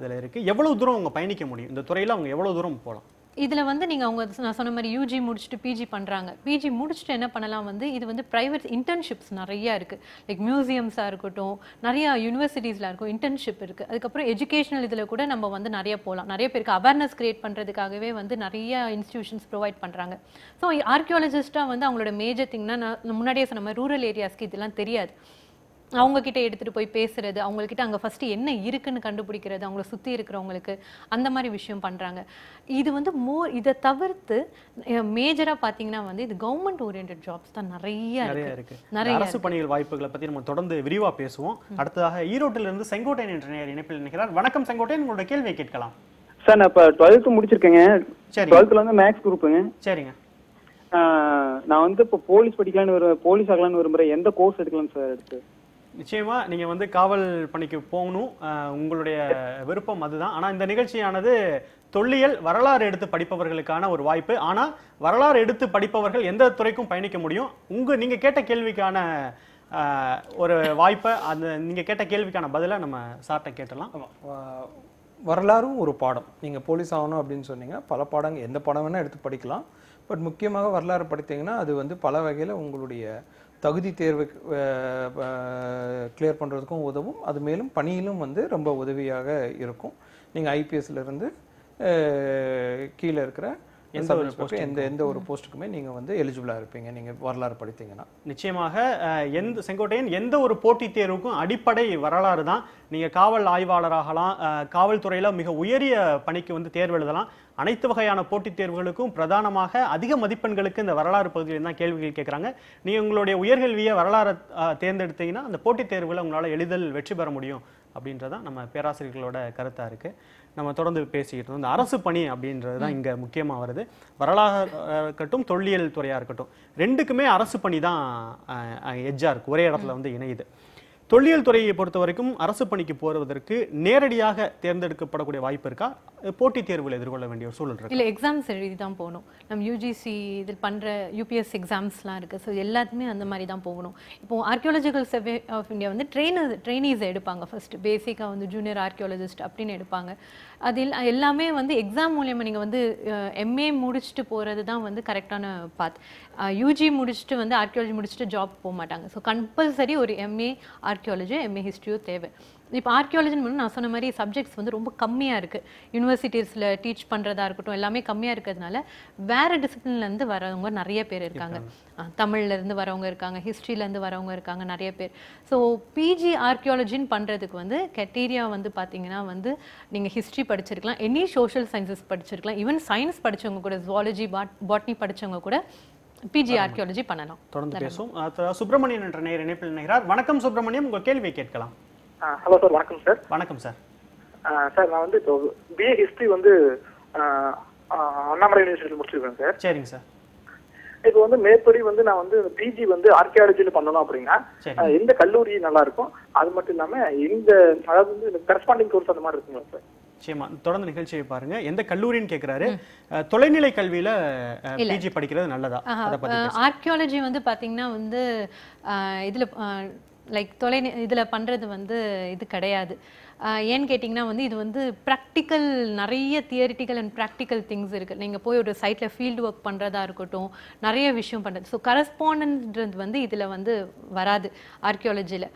இதுல இருக்கு எவ்வளவு தூரம் அவங்க பயணிக்க முடியும் இந்த துறையில அவங்க எவ்வளவு தூரம் போகலாம் இதில் வந்து நீங்கள் அவங்க நான் சொன்ன மாதிரி யூஜி முடிச்சுட்டு பிஜி பண்ணுறாங்க பிஜி முடிச்சுட்டு என்ன பண்ணலாம் வந்து இது வந்து ப்ரைவேட் இன்டர்ன்ஷிப்ஸ் நிறையா இருக்குது லைக் மியூசியம்ஸாக இருக்கட்டும் நிறையா யூனிவர்சிட்டிஸில் இருக்கும் இன்டர்ன்ஷிப் இருக்குது அதுக்கப்புறம் எஜுகேஷனல் இதில் கூட நம்ம வந்து நிறைய போகலாம் நிறைய பேருக்கு அவேர்னஸ் கிரியேட் பண்ணுறதுக்காகவே வந்து நிறைய இன்ஸ்டியூஷன்ஸ் ப்ரொவைட் பண்ணுறாங்க ஸோ ஆர்கியாலஜிஸ்ட்டாக வந்து அவங்களோட மேஜர் திங்னா நான் முன்னாடியே சொன்ன மாதிரி ரூரல் ஏரியாஸ்க்கு இதெல்லாம் தெரியாது அவங்க கிட்ட எடுத்துட்டு போய் அவங்க அவங்கக்கிட்ட அங்கே ஃபர்ஸ்ட் என்ன இருக்குன்னு கண்டுபிடிக்கிறது அவங்கள சுத்தி இருக்கிறவங்களுக்கு அந்த மாதிரி விஷயம் பண்றாங்க இது வந்து மோர் இதை தவிர்த்து மேஜரா பாத்தீங்கன்னா வந்து இது கவர்மெண்ட் ஓரியன்ட் ஜாப்ஸ் தான் நிறைய இருக்கு நிறைய அரசு பணிகள் வாய்ப்புகளை பத்தி நம்ம தொடர்ந்து விரிவா பேசுவோம் அடுத்ததாக இருந்து செங்கோட்டையன் என்ற இணைப்பில் நினைக்கிறார் வணக்கம் செங்கோட்டையன் உங்களோட கேள்வியை கேட்கலாம் சார் நான் இப்போ டுவெல்த் முடிச்சிருக்கேங்க சரி டுவெல்த்ல வந்து மேக்ஸ் குரூப்புங்க சரிங்க நான் வந்து இப்போ போலீஸ் படிக்கலான்னு போலீஸ் ஆகலான்னு விரும்புகிறேன் எந்த கோர்ஸ் எடுக்கலாம்னு சார் எடுத்து நிச்சயமாக நீங்கள் வந்து காவல் பணிக்கு போகணும் உங்களுடைய விருப்பம் அதுதான் ஆனால் இந்த நிகழ்ச்சியானது தொல்லியல் வரலாறு எடுத்து படிப்பவர்களுக்கான ஒரு வாய்ப்பு ஆனால் வரலாறு எடுத்து படிப்பவர்கள் எந்த துறைக்கும் பயணிக்க முடியும் உங்கள் நீங்கள் கேட்ட கேள்விக்கான ஒரு வாய்ப்பை அந்த நீங்கள் கேட்ட கேள்விக்கான பதிலை நம்ம சார்ட்ட கேட்டலாம் வரலாறும் ஒரு பாடம் நீங்கள் போலீஸ் ஆகணும் அப்படின்னு சொன்னீங்க பல பாடங்கள் எந்த பாடம் வேணால் எடுத்து படிக்கலாம் பட் முக்கியமாக வரலாறு படித்தீங்கன்னா அது வந்து பல வகையில் உங்களுடைய தகுதி தேர்வு கிளியர் பண்ணுறதுக்கும் உதவும் அது மேலும் பணியிலும் வந்து ரொம்ப உதவியாக இருக்கும் நீங்கள் ஐபிஎஸ்லேருந்து கீழே இருக்கிற எந்த ஒரு போஸ்ட் எந்த எந்த ஒரு போஸ்ட்டுக்குமே நீங்கள் வந்து எலிஜிபிளாக இருப்பீங்க நீங்கள் வரலாறு படித்தீங்கன்னா நிச்சயமாக எந்த செங்கோட்டையன் எந்த ஒரு போட்டித் தேர்வுக்கும் அடிப்படை வரலாறு தான் நீங்கள் காவல் ஆய்வாளராகலாம் காவல்துறையில் மிக உயரிய பணிக்கு வந்து தேர்வு எழுதலாம் அனைத்து வகையான போட்டித் தேர்வுகளுக்கும் பிரதானமாக அதிக மதிப்பெண்களுக்கு இந்த வரலாறு பகுதியில் தான் கேள்விகள் கேட்குறாங்க நீங்கள் உங்களுடைய உயர்கல்வியை வரலாறு தேர்ந்தெடுத்தீங்கன்னா அந்த போட்டித் தேர்வுகளை உங்களால் எளிதல் வெற்றி பெற முடியும் அப்படின்றதான் நம்ம பேராசிரியர்களோட கருத்தாக இருக்குது நம்ம தொடர்ந்து பேசிக்கிட்டு இருந்தோம் இந்த அரசு பணி அப்படின்றது தான் இங்கே முக்கியமாக வருது வரலாறு இருக்கட்டும் தொல்லியல் துறையாக இருக்கட்டும் ரெண்டுக்குமே அரசு பணி தான் எஜ்ஜாக இருக்குது ஒரே இடத்துல வந்து இணையுது தொல்லியல் துறையை பொறுத்த வரைக்கும் அரசு பணிக்கு போறதற்கு நேரடியாக தேர்ந்தெடுக்கப்படக்கூடிய வாய்ப்பு இருக்கா போட்டி தேர்வில் எதிர்கொள்ள வேண்டிய ஒரு சூழல் இல்ல இல்லை எக்ஸாம்ஸ் எழுதி தான் போகணும் நம்ம யூஜிசி இதில் பண்ற யூபிஎஸ் எக்ஸாம்ஸ்லாம் இருக்கு ஸோ எல்லாத்துமே அந்த மாதிரி தான் போகணும் இப்போ ஆர்கியாலஜிக்கல் சர்வே ஆஃப் இந்தியா வந்து ட்ரெயினர் ட்ரெயினிஸ் எடுப்பாங்க ஃபர்ஸ்ட் பேசிக்காக வந்து ஜூனியர் ஆர்கியாலஜிஸ்ட் அப்படின்னு எடுப்பாங்க அதில் எல்லாமே வந்து எக்ஸாம் மூலியமாக நீங்கள் வந்து எம்ஏ முடிச்சுட்டு போகிறது தான் வந்து கரெக்டான பாத் யூஜி முடிச்சுட்டு வந்து ஆர்கியாலஜி முடிச்சுட்டு ஜாப் போக மாட்டாங்க ஸோ கம்பல்சரி ஒரு எம்ஏ ஆர்கியாலஜி எம்ஏ ஹிஸ்ட்ரியோ தேவை இப்போ ஆர்கியாலஜின்னு முன்னே நான் சொன்ன மாதிரி சப்ஜெக்ட்ஸ் வந்து ரொம்ப கம்மியாக இருக்குது யூனிவர்சிட்டிஸில் டீச் பண்ணுறதா இருக்கட்டும் எல்லாமே கம்மியாக இருக்கிறதுனால வேறு டிசிப்ளின்லேருந்து வரவங்க நிறைய பேர் இருக்காங்க தமிழ்லேருந்து வரவங்க இருக்காங்க ஹிஸ்ட்ரியிலேருந்து வரவங்க இருக்காங்க நிறைய பேர் ஸோ பிஜி ஆர்கியாலஜின்னு பண்ணுறதுக்கு வந்து கெட்டீரியா வந்து பார்த்தீங்கன்னா வந்து நீங்கள் ஹிஸ்ட்ரி படிச்சிருக்கலாம் எனி சோஷியல் சயின்சஸ் படிச்சிருக்கலாம் ஈவன் சயின்ஸ் படித்தவங்க கூட ஜுவாலஜி பாட் பாட்னி படித்தவங்க கூட பிஜி ஆர்கியாலஜி பண்ணலாம் தொடர்ந்து பேசும் சுப்பிரமணியன் என்ற நேர் இணைப்பில் நினைக்கிறார் வணக்கம் சுப்பிரமணியம் உங்கள் கேள்வியை கேட்கலாம் ஹலோ சார் வணக்கம் சார் வணக்கம் சார் சார் நான் வந்து இப்போ பிஏ ஹிஸ்ட்ரி வந்து அண்ணாமலை யூனிவர்சிட்டியில் முடிச்சிருக்கேன் சார் சரிங்க சார் இப்போ வந்து மேற்படி வந்து நான் வந்து பிஜி வந்து ஆர்கியாலஜியில் பண்ணணும் அப்படின்னா எந்த கல்லூரி நல்லா இருக்கும் அது மட்டும் இல்லாமல் இந்த அதாவது வந்து கரஸ்பாண்டிங் கோர்ஸ் அந்த மாதிரி இருக்குங்களா சார் நிச்சயமா தொடர்ந்து நிகழ்ச்சியை பாருங்க எந்த கல்லூரின்னு கேக்குறாரு தொலைநிலை கல்வியில பிஜி படிக்கிறது நல்லதா ஆர்கியாலஜி வந்து பாத்தீங்கன்னா வந்து இதுல லைக் தொலை இதில் பண்ணுறது வந்து இது கிடையாது ஏன்னு கேட்டிங்கன்னா வந்து இது வந்து ப்ராக்டிக்கல் நிறைய தியரிட்டிக்கல் அண்ட் ப்ராக்டிக்கல் திங்ஸ் இருக்குது நீங்கள் போய் ஒரு சைட்டில் ஃபீல்டு ஒர்க் பண்ணுறதா இருக்கட்டும் நிறைய விஷயம் பண்ணுறது ஸோ கரஸ்பாண்டன்றது வந்து இதில் வந்து வராது ஆர்கியாலஜியில்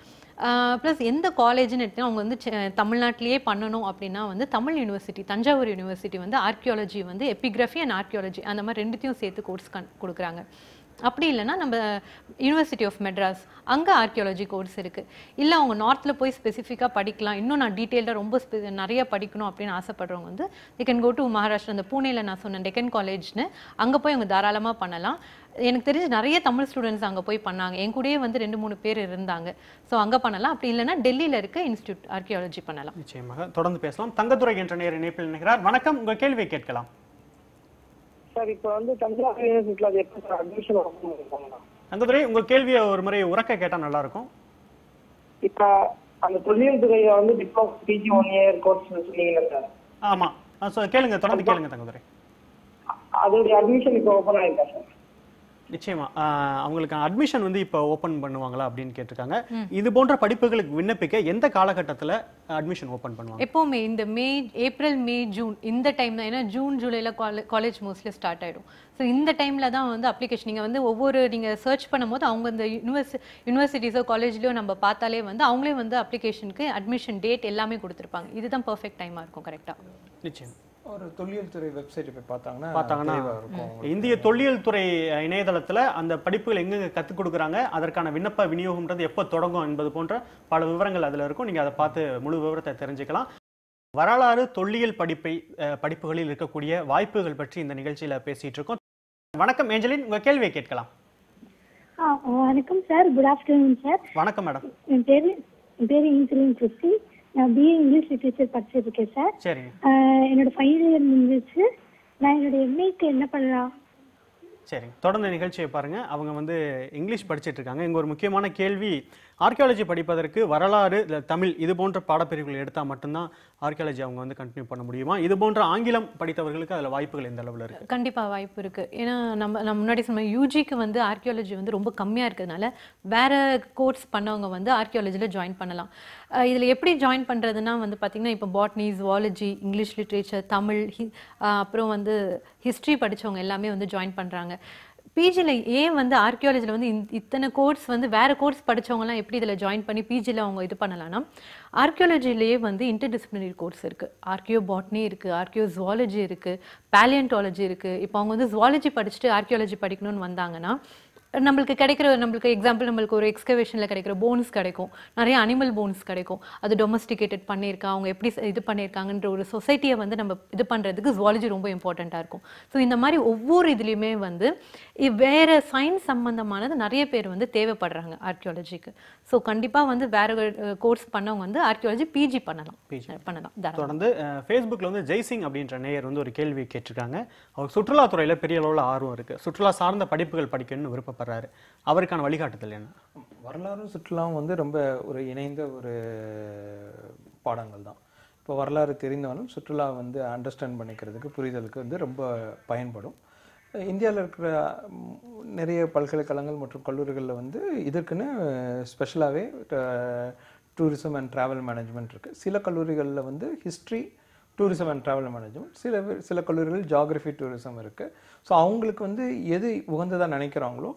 ப்ளஸ் எந்த காலேஜ்னு எடுத்து அவங்க வந்து தமிழ்நாட்டிலேயே பண்ணணும் அப்படின்னா வந்து தமிழ் யூனிவர்சிட்டி தஞ்சாவூர் யூனிவர்சிட்டி வந்து ஆர்கியாலஜி வந்து எப்பிகிராஃபி அண்ட் ஆர்கியாலஜி அந்த மாதிரி ரெண்டுத்தையும் சேர்த்து கோர்ஸ் கொடுக்குறாங்க அப்படி இல்லைன்னா நம்ம யூனிவர்சிட்டி ஆஃப் மெட்ராஸ் அங்கே ஆர்கியாலஜி கோர்ஸ் இருக்குது இல்லை அவங்க நார்த்தில் போய் ஸ்பெசிஃபிக்காக படிக்கலாம் இன்னும் நான் டீட்டெயில்டாக ரொம்ப நிறைய படிக்கணும் அப்படின்னு ஆசைப்படுறவங்க வந்து they can go to Maharashtra அந்த பூனேல நான் சொன்னேன் டெக்கன் காலேஜ்னு அங்கே போய் அவங்க தாராளமாக பண்ணலாம் எனக்கு தெரிஞ்சு நிறைய தமிழ் ஸ்டூடெண்ட்ஸ் அங்கே போய் பண்ணாங்க என் கூடயே வந்து ரெண்டு மூணு பேர் இருந்தாங்க ஸோ அங்கே பண்ணலாம் அப்படி இல்லைன்னா டெல்லியில் இருக்க இன்ஸ்டியூட் ஆர்கியாலஜி பண்ணலாம் நிச்சயமாக தொடர்ந்து பேசலாம் தங்கத்துறை என்ற நேர் இணைப்பில் நினைக்கிறார் வணக்கம் உங்கள் கேள்வியை கேட்கலாம் சார் இப்போ வந்து தஞ்சாவூர் யூனிவர்சிட்டியில் அது எப்படி சார் அட்மிஷன் வரும் அங்கதுரை உங்க கேள்வியை ஒரு முறை உறக்க கேட்டால் நல்லா இருக்கும் இப்போ அந்த தொழில் துறையில வந்து diploma PG one year course சொன்னீங்களா சார் ஆமா கேளுங்க தொடர்ந்து கேளுங்க தங்கதுரை அதோடைய அட்மிஷன் இப்போ ஓப்பன் ஆயிருக்கா சார் நிச்சயமா அவங்களுக்கு அட்மிஷன் வந்து இப்போ ஓப்பன் பண்ணுவாங்களா அப்படின்னு கேட்டிருக்காங்க இது போன்ற படிப்புகளுக்கு விண்ணப்பிக்க எந்த காலகட்டத்தில் அட்மிஷன் ஓப்பன் பண்ணுவாங்க எப்பவுமே இந்த மே ஏப்ரல் மே ஜூன் இந்த டைம் ஏன்னா ஜூன் ஜூலையில் காலேஜ் மோஸ்ட்லி ஸ்டார்ட் ஆகிடும் ஸோ இந்த டைமில் தான் வந்து அப்ளிகேஷன் நீங்கள் வந்து ஒவ்வொரு நீங்கள் சர்ச் பண்ணும்போது அவங்க இந்த யூனிவர்சி யூனிவர்சிட்டிஸோ காலேஜ்லையோ நம்ம பார்த்தாலே வந்து அவங்களே வந்து அப்ளிகேஷனுக்கு அட்மிஷன் டேட் எல்லாமே கொடுத்துருப்பாங்க இதுதான் பர்ஃபெக்ட் டைமாக இருக்கும் கரெக்டாக நிச்சயம் ஒரு தொல்லியல் துறை வெப்சைட் போய் பார்த்தாங்கன்னா பார்த்தாங்கன்னா இருக்கும் இந்திய தொல்லியல் துறை இணையதளத்தில் அந்த படிப்புகள் எங்கெங்க கற்றுக் கொடுக்குறாங்க அதற்கான விண்ணப்ப விநியோகம்ன்றது எப்போ தொடங்கும் என்பது போன்ற பல விவரங்கள் அதில் இருக்கும் நீங்கள் அதை பார்த்து முழு விவரத்தை தெரிஞ்சுக்கலாம் வரலாறு தொல்லியல் படிப்பை படிப்புகளில் இருக்கக்கூடிய வாய்ப்புகள் பற்றி இந்த நிகழ்ச்சியில் பேசிட்டு இருக்கோம் வணக்கம் ஏஞ்சலின் உங்கள் கேள்வியை கேட்கலாம் வணக்கம் சார் குட் ஆஃப்டர்நூன் சார் வணக்கம் மேடம் என் பேர் என் பேர் Eswaran Christy BA English literature படிச்சிருக்கேன் சார் சரிங்க என்னோட ஃபைனல் இயர் முடிஞ்சிச்சு நான் என்னோட எம்ஏக்கு என்ன பண்ணலாம் சரி தொடர்ந்து நிகழ்ச்சியை பாருங்க அவங்க வந்து இங்கிலீஷ் படிச்சுட்டு இருக்காங்க இங்க ஒரு முக்கியமான கேள்வி ஆர்கியாலஜி படிப்பதற்கு வரலாறு இல்லை தமிழ் இது போன்ற பாடப்பிரிவுகள் எடுத்தால் மட்டும்தான் ஆர்கியாலஜி அவங்க வந்து கண்டினியூ பண்ண முடியுமா இது போன்ற ஆங்கிலம் படித்தவர்களுக்கு அதில் வாய்ப்புகள் எந்த அளவில் இருக்குது கண்டிப்பாக வாய்ப்பு இருக்குது ஏன்னா நம்ம நம்ம முன்னாடி சொன்ன யூஜிக்கு வந்து ஆர்கியாலஜி வந்து ரொம்ப கம்மியாக இருக்கிறதுனால வேறு கோர்ஸ் பண்ணவங்க வந்து ஆர்கியாலஜியில் ஜாயின் பண்ணலாம் இதில் எப்படி ஜாயின் பண்ணுறதுன்னா வந்து பார்த்திங்கன்னா இப்போ botany zoology English literature Tamil அப்புறம் வந்து ஹிஸ்ட்ரி படித்தவங்க எல்லாமே வந்து ஜாயின் பண்ணுறாங்க பிஜியில் ஏன் வந்து ஆர்கியாலஜியில் வந்து இத்தனை கோர்ஸ் வந்து வேறு கோர்ஸ் படித்தவங்கலாம் எப்படி இதில் ஜாயின் பண்ணி பிஜியில் அவங்க இது பண்ணலான்னா ஆர்கியாலஜிலேயே வந்து டிசிப்ளினரி கோர்ஸ் இருக்குது ஆர்கியோ பாட்னி இருக்குது ஆர்கியோ ஜுவாலஜி இருக்குது பேலியன்டாலஜி இருக்குது இப்போ அவங்க வந்து ஜுவாலஜி படிச்சுட்டு ஆர்கியாலஜி படிக்கணும்னு வந்தாங்கன்னா நம்மளுக்கு கிடைக்கிற நம்மளுக்கு எக்ஸாம்பிள் நம்மளுக்கு ஒரு எக்ஸ்கவேஷனில் கிடைக்கிற போன்ஸ் கிடைக்கும் நிறைய அனிமல் போன்ஸ் கிடைக்கும் அது டொமஸ்டிகேட்டட் பண்ணியிருக்கா அவங்க எப்படி இது பண்ணியிருக்காங்கன்ற ஒரு சொசைட்டியை வந்து நம்ம இது பண்ணுறதுக்கு ஜுவாலஜி ரொம்ப இம்பார்ட்டண்ட்டாக இருக்கும் ஸோ இந்த மாதிரி ஒவ்வொரு இதுலேயுமே வந்து வேறு சயின்ஸ் சம்மந்தமானது நிறைய பேர் வந்து தேவைப்படுறாங்க ஆர்கியாலஜிக்கு ஸோ கண்டிப்பாக வந்து வேறு கோர்ஸ் பண்ணவங்க வந்து ஆர்கியாலஜி பிஜி பண்ணலாம் பண்ணலாம் தொடர்ந்து ஃபேஸ்புக்கில் வந்து ஜெய்சிங் அப்படின்ற நேயர் வந்து ஒரு கேள்வி கேட்டிருக்காங்க அவர் சுற்றுலாத்துறையில் பெரிய அளவில் ஆர்வம் இருக்குது சுற்றுலா சார்ந்த படிப்புகள் படிக்கணும்னு விருப்பம் தேவைப்படுறாரு அவருக்கான வழிகாட்டுதல் என்ன வரலாறு சுற்றுலாவும் வந்து ரொம்ப ஒரு இணைந்த ஒரு பாடங்கள் தான் இப்போ வரலாறு தெரிந்தாலும் சுற்றுலா வந்து அண்டர்ஸ்டாண்ட் பண்ணிக்கிறதுக்கு புரிதலுக்கு வந்து ரொம்ப பயன்படும் இந்தியாவில் இருக்கிற நிறைய பல்கலைக்கழகங்கள் மற்றும் கல்லூரிகளில் வந்து இதற்குன்னு ஸ்பெஷலாகவே டூரிசம் அண்ட் ட்ராவல் மேனேஜ்மெண்ட் இருக்குது சில கல்லூரிகளில் வந்து history tourism and travel management சில சில கல்லூரிகள் ஜாகிரஃபி டூரிசம் இருக்குது ஸோ அவங்களுக்கு வந்து எது உகந்ததாக நினைக்கிறாங்களோ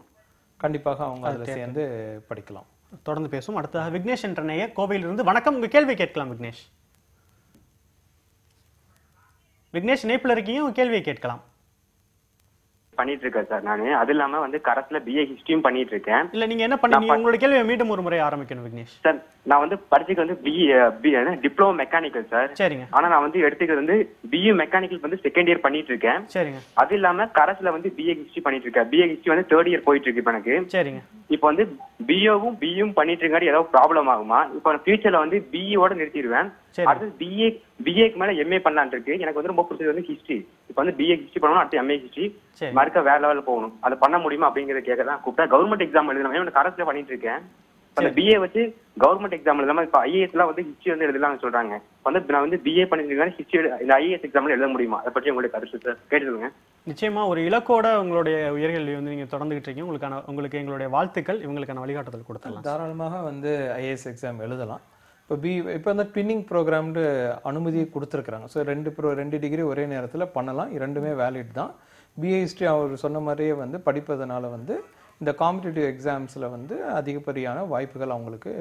கண்டிப்பாக அவங்க அதில் சேர்ந்து படிக்கலாம் தொடர்ந்து பேசும் அடுத்ததாக விக்னேஷ் என்றனைய கோவையிலிருந்து வணக்கம் கேள்வி கேட்கலாம் விக்னேஷ் விக்னேஷ் இணைப்பில் இருக்கீங்க கேள்வியை கேட்கலாம் பண்ணிட்டு இருக்கேன் சார் நான் அது இல்லாம வந்து கரஸ்ல பிஏ ஹிஸ்டரியும் பண்ணிட்டு இருக்கேன் இல்ல நீங்க என்ன பண்ணீங்க உங்களோட கேள்வி மீண்டும் ஒரு முறை ஆரம்பிக்கணும் விக்னேஷ் சார் நான் வந்து படிச்சுக்கு வந்து பிஏ டிப்ளமோ மெக்கானிக்கல் சார் சரிங்க ஆனா நான் வந்து எடுத்துக்கிறது வந்து பிஏ மெக்கானிக்கல் வந்து செகண்ட் இயர் பண்ணிட்டு இருக்கேன் சரிங்க அது இல்லாம கரஸ்ல வந்து பிஏ ஹிஸ்டரி பண்ணிட்டு இருக்கேன் பிஏ ஹிஸ்டரி வந்து தேர்ட் இயர் போயிட்டு இருக்கு எனக்கு சரிங்க இப்போ வந்து பிஏவும் பியும் பண்ணிட்டு இருக்காடி ஏதாவது ப்ராப்ளம் ஆகுமா இப்போ ஃபியூச்சர்ல வந்து பிஇயோட e நிறுத்திடுவேன் அடுத்து பிஏ பிஏக்கு மேல எம்ஏ பண்ணலான் இருக்கு எனக்கு வந்து ரொம்ப பிடிச்சது வந்து ஹிஸ்டரி இப்போ வந்து பிஏ ஹிஸ்டரி பண்ணணும் அடுத்து எம்ஏ ஹிஸ்டரி மறுக்க வேற லெவலில் போகணும் அதை பண்ண முடியுமா அப்படிங்கறத கேட்க தான் கூப்பிட்டா கவர்மெண்ட் எக்ஸாம் எழுதணும் எனக்கு அரசுல பண்ணிட்டு இருக்கேன் அந்த பிஏ வச்சு கவர்மெண்ட் எக்ஸாம் எழுதாம இப்போ ஐஏஎஸ்லாம் வந்து ஹிஸ்டரி வந்து எழுதலாம்னு சொல்றாங்க வந்து நான் வந்து பிஏ பண்ணிருக்கேன் ஹிஸ்டரி இந்த ஐஏஎஸ் எக்ஸாம்ல எழுத முடியுமா அதை பற்றி உங்களுக்கு கருத்து கேட்டுருங்க நிச்சயமா ஒரு இலக்கோட உங்களுடைய உயர்கல்வி வந்து நீங்க தொடர்ந்துகிட்டு இருக்கீங்க உங்களுக்கான உங்களுக்கு எங்களுடைய வாழ்த்துக்கள் இவங்களுக்கான வழிகாட்டுதல் கொடுத்தலாம் தாராளமாக வந்து ஐஏஎஸ் எக்ஸாம் எழுதலாம் இப்போ பி இப்போ அந்த பின்னிங் ப்ரோக்ராம்னு அனுமதி கொடுத்துருக்குறாங்க ஸோ ரெண்டு ப்ரோ ரெண்டு டிகிரி ஒரே நேரத்தில் பண்ணலாம் இரண்டுமே வேலிட் தான் பிஏஹிஸ்ட்ரி அவர் சொன்ன மாதிரியே வந்து படிப்பதனால வந்து இந்த காம்படிட்டிவ் எக்ஸாம்ஸில் வந்து அதிகப்படியான வாய்ப்புகள் அவங்களுக்கு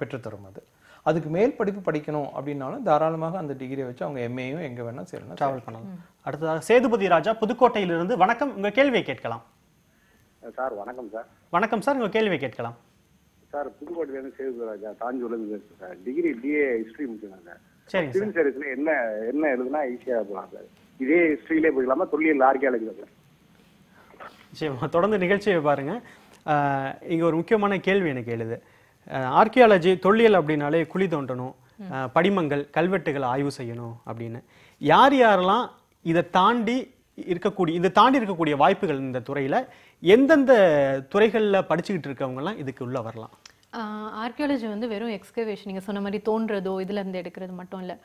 பெற்றுத்தரும் அது அதுக்கு மேல் படிப்பு படிக்கணும் அப்படின்னாலும் தாராளமாக அந்த டிகிரியை வச்சு அவங்க எம்ஏயும் எங்கே வேணால் சேரணும் ட்ராவல் பண்ணலாம் அடுத்ததாக சேதுபதி ராஜா புதுக்கோட்டையிலிருந்து வணக்கம் உங்கள் கேள்வியை கேட்கலாம் சார் வணக்கம் சார் வணக்கம் சார் உங்கள் கேள்வியை கேட்கலாம் சார் புதுக்கோட்டையிலேருந்து Sethu Raja Kanchipuram degree BA history முடிச்சாங்க சிவில் சர்வீஸ்ல என்ன என்ன எழுதுனா ஈஸியா போகலாம் சார் இதே ஹிஸ்டரியிலே போயிடலாமா தொல்லியல் ஆர்கியாலஜி தொடர்ந்து நிகழ்ச்சியை பாருங்க இங்க ஒரு முக்கியமான கேள்வி எனக்கு எழுது ஆர்கியாலஜி தொல்லியல் அப்படின்னாலே குழி தோண்டணும் படிமங்கள் கல்வெட்டுகளை ஆய்வு செய்யணும் அப்படின்னு யார் யாரெல்லாம் இதை தாண்டி இருக்கக்கூடிய இதை தாண்டி இருக்கக்கூடிய வாய்ப்புகள் இந்த துறையில எந்தெந்த துறைகளில் படிச்சுக்கிட்டு இருக்கவங்கலாம் இதுக்கு உள்ள வரலாம் ஆர்கியாலஜி வந்து வெறும் எக்ஸ்கவேஷன் நீங்கள் சொன்ன மாதிரி தோன்றதோ இதில் இருந்து எடுக்கிறது மட்டும் இல்லை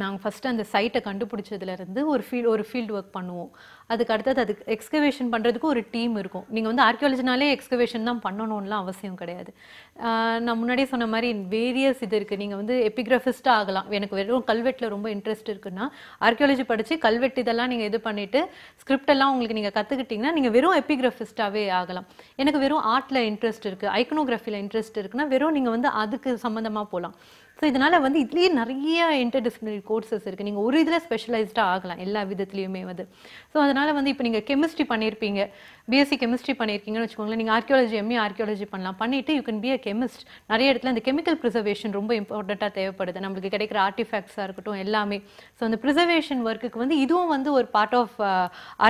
நாங்கள் ஃபஸ்ட்டு அந்த சைட்டை கண்டுபிடிச்சதுலேருந்து ஒரு ஃபீல்டு ஒரு ஃபீல்டு ஒர்க் பண்ணுவோம் அதுக்கு அடுத்தது அதுக்கு எக்ஸ்கவேஷன் பண்ணுறதுக்கு ஒரு டீம் இருக்கும் நீங்கள் வந்து ஆர்கியாலஜினாலே எக்ஸ்கவேஷன் தான் பண்ணணும்லாம் அவசியம் கிடையாது நான் முன்னாடியே சொன்ன மாதிரி வேரியஸ் இது இருக்குது நீங்கள் வந்து எபிகிராஃபிஸ்ட்டாக ஆகலாம் எனக்கு வெறும் கல்வெட்டில் ரொம்ப இன்ட்ரெஸ்ட் இருக்குன்னா ஆர்கியாலஜி படித்து கல்வெட்டு இதெல்லாம் நீங்கள் இது பண்ணிவிட்டு ஸ்கிரிப்டெல்லாம் உங்களுக்கு நீங்கள் கற்றுக்கிட்டிங்கன்னா நீங்கள் வெறும் எபிகிராஃபிஸ்ட்டாகவே ஆகலாம் எனக்கு வெறும் ஆர்ட்டில் இன்ட்ரெஸ்ட் இருக்குது ஐக்கனோகிராஃபியில் இன்ட்ரெஸ்ட் இருக்குன்னா வெறும் நீங்கள் வந்து அதுக்கு சம்மந்தமாக போகலாம் ஸோ இதனால் வந்து இதுலேயே நிறைய இன்டர்டிசிப்ளினரி கோர்சஸ் இருக்குது நீங்கள் ஒரு இதில் ஸ்பெஷலைஸ்டாக ஆகலாம் எல்லா விதத்துலேயுமே வந்து ஸோ அதனால் வந்து இப்போ நீங்கள் கெமிஸ்ட்ரி பண்ணியிருப்பீங்க பிஎஸ்சி கெமிஸ்ட்ரி பண்ணியிருக்கீங்கன்னு வச்சுக்கோங்களேன் நீங்கள் ஆர்கியாலஜி எம்ஏ ஆர்கியாலஜி பண்ணலாம் பண்ணிவிட்டு you can be a chemist நிறைய இடத்துல அந்த கெமிக்கல் ப்ரிசர்வேஷன் ரொம்ப இம்பார்ட்டண்ட்டாக தேவைப்படுது நம்மளுக்கு கிடைக்கிற ஆர்டிஃபேக்ட்ஸாக இருக்கட்டும் எல்லாமே ஸோ அந்த ப்ரிசர்வேஷன் ஒர்க்குக்கு வந்து இதுவும் வந்து ஒரு பார்ட் ஆஃப்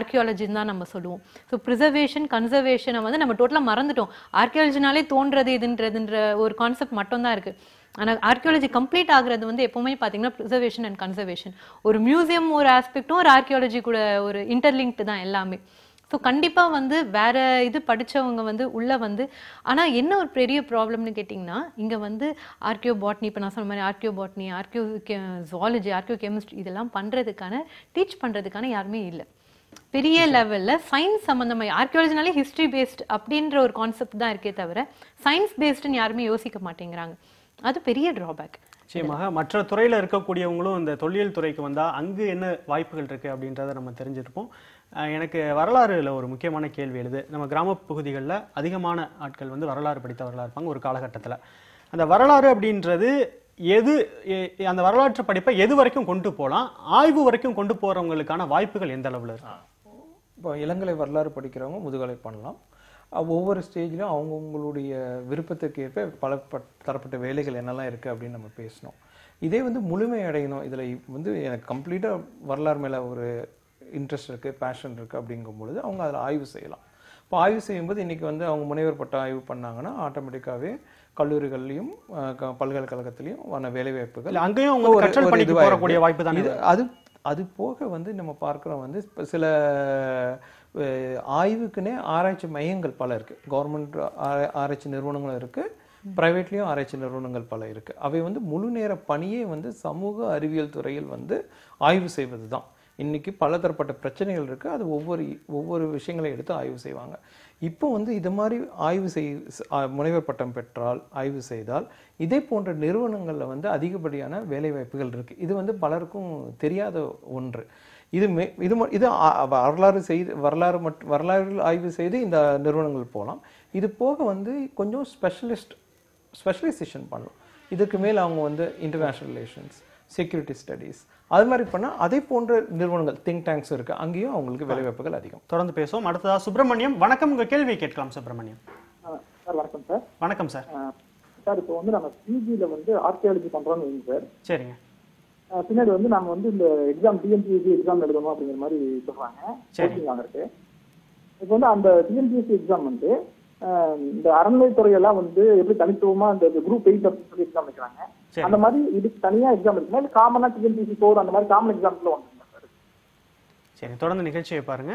ஆர்கியாலஜின்னு தான் நம்ம சொல்லுவோம் ஸோ ப்ரிசர்வேஷன் கன்சர்வேஷனை வந்து நம்ம டோட்டலாக மறந்துட்டோம் ஆர்கியாலஜினாலே தோன்றது இதுன்றதுன்ற ஒரு கான்செப்ட் மட்டும் தான் இருக்குது ஆனால் ஆர்கியாலஜி கம்ப்ளீட் ஆகிறது வந்து எப்போவுமே பார்த்தீங்கன்னா ப்ரிசர்வேஷன் அண்ட் கன்சர்வேஷன் ஒரு மியூசியம் ஒரு ஆஸ்பெக்டும் ஒரு ஆர்கியாலஜி கூட ஒரு இன்டர்லிங்க்டு தான் எல்லாமே ஸோ கண்டிப்பாக வந்து வேறு இது படித்தவங்க வந்து உள்ளே வந்து ஆனால் என்ன ஒரு பெரிய ப்ராப்ளம்னு கேட்டிங்கன்னா இங்கே வந்து ஆர்கியோ பாட்னி இப்போ நான் சொன்ன மாதிரி ஆர்கியோ பாட்னி ஆர்கியோ கே ஜுவாலஜி ஆர்கியோ கெமிஸ்ட்ரி இதெல்லாம் பண்ணுறதுக்கான டீச் பண்ணுறதுக்கான யாருமே இல்லை பெரிய லெவலில் சயின்ஸ் சம்மந்தமாக ஆர்கியாலஜினாலே ஹிஸ்ட்ரி பேஸ்ட் அப்படின்ற ஒரு கான்செப்ட் தான் இருக்கே தவிர சயின்ஸ் பேஸ்டுன்னு யாருமே யோசிக்க மாட்டேங்கிறாங்க அது பெரிய ட்ராபேக் நிச்சயமாக மற்ற துறையில் இருக்கக்கூடியவங்களும் இந்த தொழில் துறைக்கு வந்தால் அங்கு என்ன வாய்ப்புகள் இருக்குது அப்படின்றத நம்ம தெரிஞ்சிருப்போம் எனக்கு வரலாறுல ஒரு முக்கியமான கேள்வி எழுது நம்ம கிராம பகுதிகளில் அதிகமான ஆட்கள் வந்து வரலாறு படித்தவர்களாக இருப்பாங்க ஒரு காலகட்டத்தில் அந்த வரலாறு அப்படின்றது எது அந்த வரலாற்று படிப்பை எது வரைக்கும் கொண்டு போகலாம் ஆய்வு வரைக்கும் கொண்டு போகிறவங்களுக்கான வாய்ப்புகள் எந்த அளவில் இருக்கு இப்போ இளங்கலை வரலாறு படிக்கிறவங்க முதுகலை பண்ணலாம் ஒவ்வொரு ஸ்டேஜ்லையும் அவங்கவுங்களுடைய விருப்பத்துக்கு ஏற்ப பல தரப்பட்ட வேலைகள் என்னெல்லாம் இருக்குது அப்படின்னு நம்ம பேசணும் இதே வந்து முழுமை அடையணும் இதில் வந்து எனக்கு கம்ப்ளீட்டாக வரலாறு மேலே ஒரு இன்ட்ரெஸ்ட் இருக்குது பேஷன் இருக்குது அப்படிங்கும் பொழுது அவங்க அதில் ஆய்வு செய்யலாம் இப்போ ஆய்வு செய்யும்போது இன்றைக்கி வந்து அவங்க முனைவர் பட்ட ஆய்வு பண்ணாங்கன்னா ஆட்டோமேட்டிக்காகவே கல்லூரிகள்லையும் பல்கலைக்கழகத்திலையும் ஆன வேலைவாய்ப்புகள் அங்கேயும் அவங்க வாய்ப்பு தான் இது அது அது போக வந்து நம்ம பார்க்குறோம் வந்து சில ஆய்வுக்குன்னே ஆராய்ச்சி மையங்கள் பல இருக்குது கவர்மெண்ட் ஆராய்ச்சி நிறுவனங்களும் இருக்குது ப்ரைவேட்லேயும் ஆராய்ச்சி நிறுவனங்கள் பல இருக்குது அவை வந்து முழு நேர பணியே வந்து சமூக அறிவியல் துறையில் வந்து ஆய்வு செய்வது தான் இன்றைக்கி பலதரப்பட்ட பிரச்சனைகள் இருக்குது அது ஒவ்வொரு ஒவ்வொரு விஷயங்களையும் எடுத்து ஆய்வு செய்வாங்க இப்போ வந்து இது மாதிரி ஆய்வு செய் முனைவர் பட்டம் பெற்றால் ஆய்வு செய்தால் இதே போன்ற நிறுவனங்களில் வந்து அதிகப்படியான வேலைவாய்ப்புகள் இருக்குது இது வந்து பலருக்கும் தெரியாத ஒன்று இது மே இது இது வரலாறு செய்து வரலாறு மற்றும் வரலாறு ஆய்வு செய்து இந்த நிறுவனங்கள் போகலாம் இது போக வந்து கொஞ்சம் ஸ்பெஷலிஸ்ட் ஸ்பெஷலைசேஷன் பண்ணலாம் இதுக்கு மேல் அவங்க வந்து இன்டர்நேஷ்னல் ரிலேஷன்ஸ் செக்யூரிட்டி ஸ்டடீஸ் அது மாதிரி பண்ணால் அதே போன்ற நிறுவனங்கள் திங்க் டேங்க்ஸ் இருக்குது அங்கேயும் அவங்களுக்கு வேலைவாய்ப்புகள் அதிகம் தொடர்ந்து பேசுவோம் அடுத்ததாக சுப்பிரமணியம் வணக்கம் உங்கள் கேள்வியை கேட்கலாம் சுப்பிரமணியம் சார் வணக்கம் சார் வணக்கம் சார் சார் இப்போ வந்து நம்ம பிஜியில் வந்து ஆர்கியாலஜி பண்ணுறோன்னு சார் சரிங்க பின்னாடி வந்து நாங்க வந்து இந்த எக்ஸாம் டிஎன்பிஎஸ்சி எக்ஸாம் எழுதணும் அப்படிங்கிற மாதிரி சொல்றாங்க கோச்சிங் வாங்குறதுக்கு இப்போ வந்து அந்த டிஎன்பிஎஸ்சி எக்ஸாம் வந்து இந்த அறநிலைத்துறையெல்லாம் வந்து எப்படி தனித்துவமா இந்த குரூப் எயிட் அப்படின்னு எக்ஸாம் வைக்கிறாங்க அந்த மாதிரி இதுக்கு தனியா எக்ஸாம் இருக்குமா இல்ல காமனா டிஎன்பிஎஸ்சி போர் அந்த மாதிரி காமன் எக்ஸாம்ல வந்து சரி தொடர்ந்து நிகழ்ச்சியை பாருங்க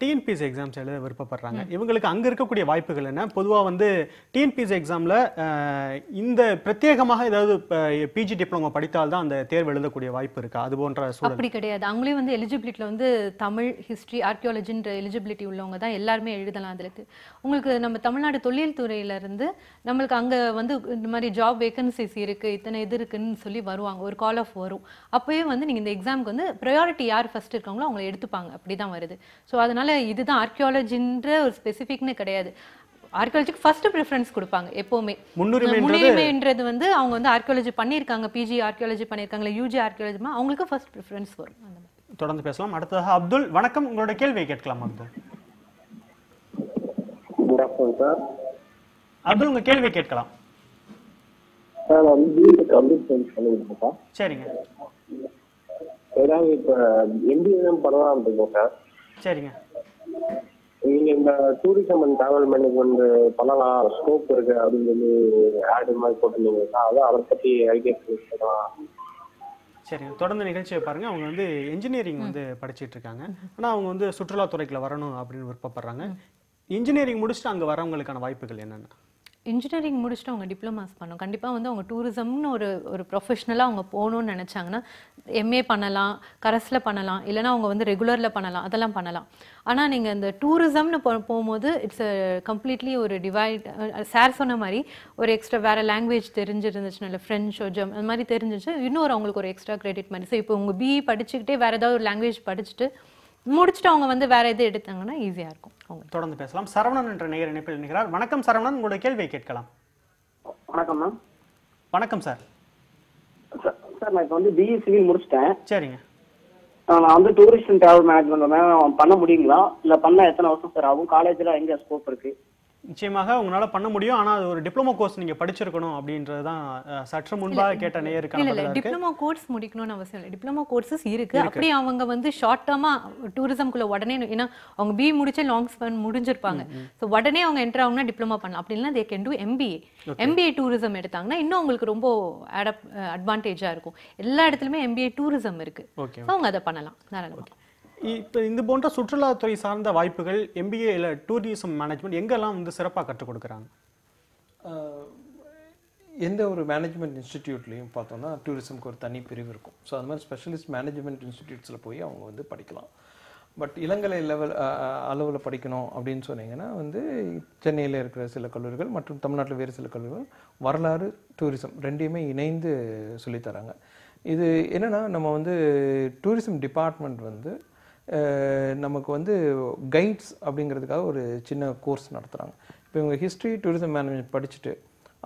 டிஎன்பிசி எக்ஸாம்ஸ் எழுத விருப்பப்படுறாங்க இவங்களுக்கு அங்கே இருக்கக்கூடிய வாய்ப்புகள் என்ன பொதுவாக வந்து டிஎன்பிசி எக்ஸாமில் இந்த பிரத்யேகமாக ஏதாவது பிஜி டிப்ளமோ படித்தால் தான் அந்த தேர்வு எழுதக்கூடிய வாய்ப்பு இருக்கா அது போன்ற அப்படி கிடையாது அவங்களே வந்து எலிஜிபிலிட்டியில் வந்து தமிழ் ஹிஸ்ட்ரி ஆர்கியாலஜின்ற எலிஜிபிலிட்டி உள்ளவங்க தான் எல்லாருமே எழுதலாம் அதில் உங்களுக்கு நம்ம தமிழ்நாடு தொழில் துறையிலேருந்து நம்மளுக்கு அங்கே வந்து இந்த மாதிரி ஜாப் வேகன்சிஸ் இருக்குது இத்தனை இது இருக்குன்னு சொல்லி வருவாங்க ஒரு கால் ஆஃப் வரும் அப்போயே வந்து நீங்கள் இந்த எக்ஸாமுக்கு வந்து ப்ரையாரிட்டி யார் ஃபஸ்ட் இருக்காங்களோ அவங்கள எடுத்துப்பாங்க அப்படி தான் வருது ஸோ ஸோ அதனால் இதுதான் ஆர்கியாலஜின்ற ஒரு ஸ்பெசிஃபிக்னு கிடையாது ஆர்கியாலஜிக்கு ஃபர்ஸ்ட் ப்ரிஃபரன்ஸ் கொடுப்பாங்க எப்போவுமே முன்னுரிமைன்றது வந்து அவங்க வந்து ஆர்கியாலஜி பண்ணியிருக்காங்க பிஜி ஆர்கியாலஜி பண்ணியிருக்காங்க யூஜி ஆர்கியாலஜி அவங்களுக்கு ஃபர்ஸ்ட் ப்ரிஃபரன்ஸ் வரும் தொடர்ந்து பேசலாம் அடுத்ததாக அப்துல் வணக்கம் உங்களோட கேள்வியை கேட்கலாம் அப்துல் அப்துல் உங்க கேள்வி கேட்கலாம் சரிங்க ஏதாவது இப்ப எம்பிஎம் பண்ணலாம் அப்படின்னு சரிங்க நீங்க இந்த டூரிசம் அண்ட் டிராவல் மேனேஜ்மெண்ட் பண்ணலாம் ஸ்கோப் இருக்கு அப்படின்னு சொல்லி ஆடு மாதிரி போட்டிருந்தீங்க அதான் அதை பத்தி ஐடியா பண்ணலாம் சரிங்க தொடர்ந்து நிகழ்ச்சியை பாருங்கள் அவங்க வந்து இன்ஜினியரிங் வந்து படிச்சுட்டு இருக்காங்க ஆனால் அவங்க வந்து சுற்றுலாத்துறைக்குள்ள வரணும் அப்படின்னு விருப்பப்படுறாங்க இன்ஜினியரிங் முடிச்சுட்டு அங்கே வரவங்களுக்கான வாய்ப்புகள் என்னென்ன இன்ஜினியரிங் முடிச்சுட்டு அவங்க டிப்ளமாஸ் பண்ணணும் கண்டிப்பாக வந்து அவங்க டூரிசம்னு ஒரு ஒரு ப்ரொஃபஷ்னலாக அவங்க போகணுன்னு நினச்சாங்கன்னா எம்ஏ பண்ணலாம் கரஸில் பண்ணலாம் இல்லைனா அவங்க வந்து ரெகுலரில் பண்ணலாம் அதெல்லாம் பண்ணலாம் ஆனால் நீங்கள் இந்த டூரிசம்னு போ போகும்போது இட்ஸ் கம்ப்ளீட்லி ஒரு டிவைட் சார் சொன்ன மாதிரி ஒரு எக்ஸ்ட்ரா வேறு லாங்குவேஜ் தெரிஞ்சிருந்துச்சுன்னா இல்லை ஃப்ரெஞ்சோ ஜெம் அந்த மாதிரி தெரிஞ்சிச்சு இன்னொரு அவங்களுக்கு ஒரு எக்ஸ்ட்ரா கிரெடிட் மாதிரி ஸோ இப்போ உங்கள் பிஇ படிச்சுக்கிட்டே வேறு ஏதாவது ஒரு லாங்குவேஜ் படிச்சுட்டு முடிச்சுட்டு அவங்க வந்து வேறு எது எடுத்தாங்கன்னா ஈஸியாக இருக்கும் அவங்க தொடர்ந்து பேசலாம் சரவணன் என்ற நேயர் இணைப்பில் நிற்கிறார் வணக்கம் சரவணன் உங்களுடைய கேள்வியை கேட்கலாம் வணக்கம் மேம் வணக்கம் சார் சார் நான் இப்போ வந்து பிஇ சிவில் முடிச்சிட்டேன் சரிங்க நான் வந்து டூரிஸ்ட் அண்ட் டிராவல் மேனேஜ்மெண்ட் பண்ண முடியுங்களா இல்லை பண்ணால் எத்தனை வருஷம் சார் ஆகும் காலேஜில் எங்கே ஸ்கோப் இருக்குது நிச்சயமாக உங்களால் பண்ண முடியும் ஆனால் அது ஒரு டிப்ளமோ கோர்ஸ் நீங்கள் படிச்சிருக்கணும் அப்படின்றது தான் சற்று முன்பாக கேட்ட நேருக்கு இல்லை டிப்ளமோ கோர்ஸ் முடிக்கணும்னு அவசியம் இல்லை டிப்ளமோ கோர்ஸஸ் இருக்குது அப்படி அவங்க வந்து ஷார்ட் டேர்மாக டூரிசம்குள்ளே உடனே ஏன்னா அவங்க பி முடிச்ச லாங் ஸ்பென் முடிஞ்சிருப்பாங்க ஸோ உடனே அவங்க என்டர் ஆகுனா டிப்ளமோ பண்ணலாம் அப்படின்னா they can do MBA MBA tourism எடுத்தாங்கன்னா இன்னும் அவங்களுக்கு ரொம்ப அடாப் அட்வான்டேஜாக இருக்கும் எல்லா இடத்துலையுமே எம்பிஏ டூரிசம் இருக்குது ஸோ அவங்க அதை பண்ணலாம் தாராளமாக இப்போ இது போன்ற சுற்றுலாத்துறை சார்ந்த வாய்ப்புகள் இல்லை டூரிசம் மேனேஜ்மெண்ட் எங்கெல்லாம் வந்து சிறப்பாக கற்றுக் கொடுக்குறாங்க எந்த ஒரு மேனேஜ்மெண்ட் இன்ஸ்டிடியூட்லேயும் பார்த்தோம்னா டூரிசம்க்கு ஒரு தனி பிரிவு இருக்கும் ஸோ அது மாதிரி ஸ்பெஷலிஸ்ட் மேனேஜ்மெண்ட் இன்ஸ்டிடியூட்ஸில் போய் அவங்க வந்து படிக்கலாம் பட் இளங்கலை லெவல் அளவில் படிக்கணும் அப்படின்னு சொன்னீங்கன்னா வந்து சென்னையில் இருக்கிற சில கல்லூரிகள் மற்றும் தமிழ்நாட்டில் வேறு சில கல்லூரிகள் வரலாறு டூரிசம் ரெண்டையுமே இணைந்து சொல்லித்தராங்க இது என்னென்னா நம்ம வந்து டூரிசம் டிபார்ட்மெண்ட் வந்து நமக்கு வந்து கைட்ஸ் அப்படிங்கிறதுக்காக ஒரு சின்ன கோர்ஸ் நடத்துகிறாங்க இப்போ இவங்க ஹிஸ்ட்ரி டூரிசம் மேனேஜ்மெண்ட் படிச்சுட்டு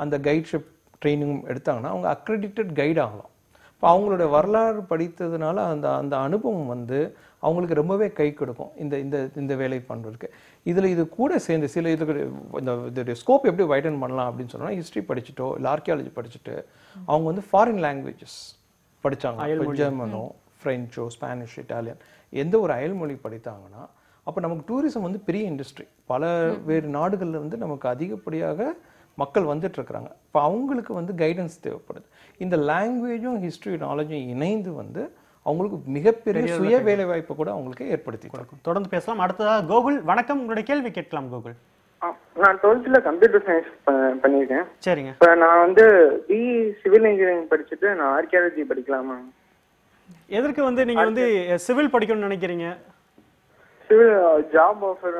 அந்த கைட்ஷிப் ட்ரைனிங் எடுத்தாங்கன்னா அவங்க அக்ரெடிட்டட் கைட் ஆகலாம் இப்போ அவங்களோட வரலாறு படித்ததுனால அந்த அந்த அனுபவம் வந்து அவங்களுக்கு ரொம்பவே கை கொடுக்கும் இந்த இந்த இந்த வேலை பண்ணுறதுக்கு இதில் இது கூட சேர்ந்து சில இதுக்கு இந்த இதோடைய ஸ்கோப் எப்படி வைடன் பண்ணலாம் அப்படின்னு சொன்னால் ஹிஸ்ட்ரி படிச்சுட்டோ இல்லை ஆர்கியாலஜி படிச்சுட்டு அவங்க வந்து ஃபாரின் லாங்குவேஜஸ் படித்தாங்க ஜெர்மனோ ஃப்ரெஞ்சோ ஸ்பானிஷ் இட்டாலியன் எந்த ஒரு அயல்மொழி படித்தாங்கன்னா அப்போ நமக்கு டூரிசம் வந்து பெரிய இண்டஸ்ட்ரி பல வேறு நாடுகளில் வந்து நமக்கு அதிகப்படியாக மக்கள் வந்துட்டுருக்குறாங்க இப்போ அவங்களுக்கு வந்து கைடன்ஸ் தேவைப்படுது இந்த லாங்குவேஜும் ஹிஸ்ட்ரி நாலேஜும் இணைந்து வந்து அவங்களுக்கு மிகப்பெரிய சுய வேலை வாய்ப்பை கூட அவங்களுக்கு ஏற்படுத்தி கொடுக்கும் தொடர்ந்து பேசலாம் அடுத்ததாக கோகுல் வணக்கம் உங்களுடைய கேள்வி கேட்கலாம் கோகுல் நான் டுவெல்த்ல கம்ப்யூட்டர் சயின்ஸ் பண்ணியிருக்கேன் சரிங்க இப்போ நான் வந்து பிஇ சிவில் இன்ஜினியரிங் படிச்சுட்டு நான் ஆர்கியாலஜி படிக்கலாமா எதற்கு வந்து நீங்க வந்து சிவில் படிக்கணும்னு நினைக்கிறீங்க சிவில் ஜாப் ஆஃபர்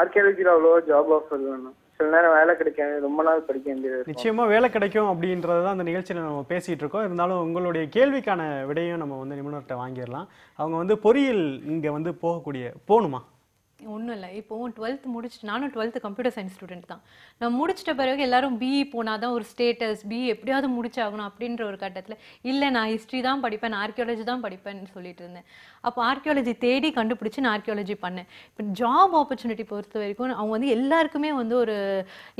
ஆர்கியாலஜியில் அவ்வளோ ஜாப் ஆஃபர் வேணும் சில நேரம் வேலை கிடைக்காது ரொம்ப நாள் படிக்க வேண்டியது நிச்சயமா வேலை கிடைக்கும் அப்படின்றது தான் அந்த நிகழ்ச்சியில் நம்ம பேசிகிட்டு இருக்கோம் இருந்தாலும் உங்களுடைய கேள்விக்கான விடையும் நம்ம வந்து நிபுணர்கிட்ட வாங்கிடலாம் அவங்க வந்து பொறியியல் இங்கே வந்து போகக்கூடிய போகணுமா ஒன்றும் இல்லை இப்போ டுவெல்த் முடிச்சுட்டு நானும் டுவெல்த்து கம்ப்யூட்டர் சயின்ஸ் ஸ்டூடெண்ட் தான் நான் முடிச்சிட்ட பிறகு எல்லாரும் பிஇ போனால் தான் ஒரு ஸ்டேட்டஸ் பிஇ எப்படியாவது முடிச்சாகணும் அப்படின்ற ஒரு கட்டத்தில் இல்லை நான் ஹிஸ்ட்ரி தான் படிப்பேன் ஆர்கியாலஜி தான் படிப்பேன்னு சொல்லிட்டு இருந்தேன் அப்போ ஆர்கியாலஜி தேடி கண்டுபிடிச்சி நான் ஆர்கியாலஜி பண்ணேன் இப்போ ஜாப் ஆப்பர்ச்சுனிட்டி பொறுத்த வரைக்கும் அவங்க வந்து எல்லாருக்குமே வந்து ஒரு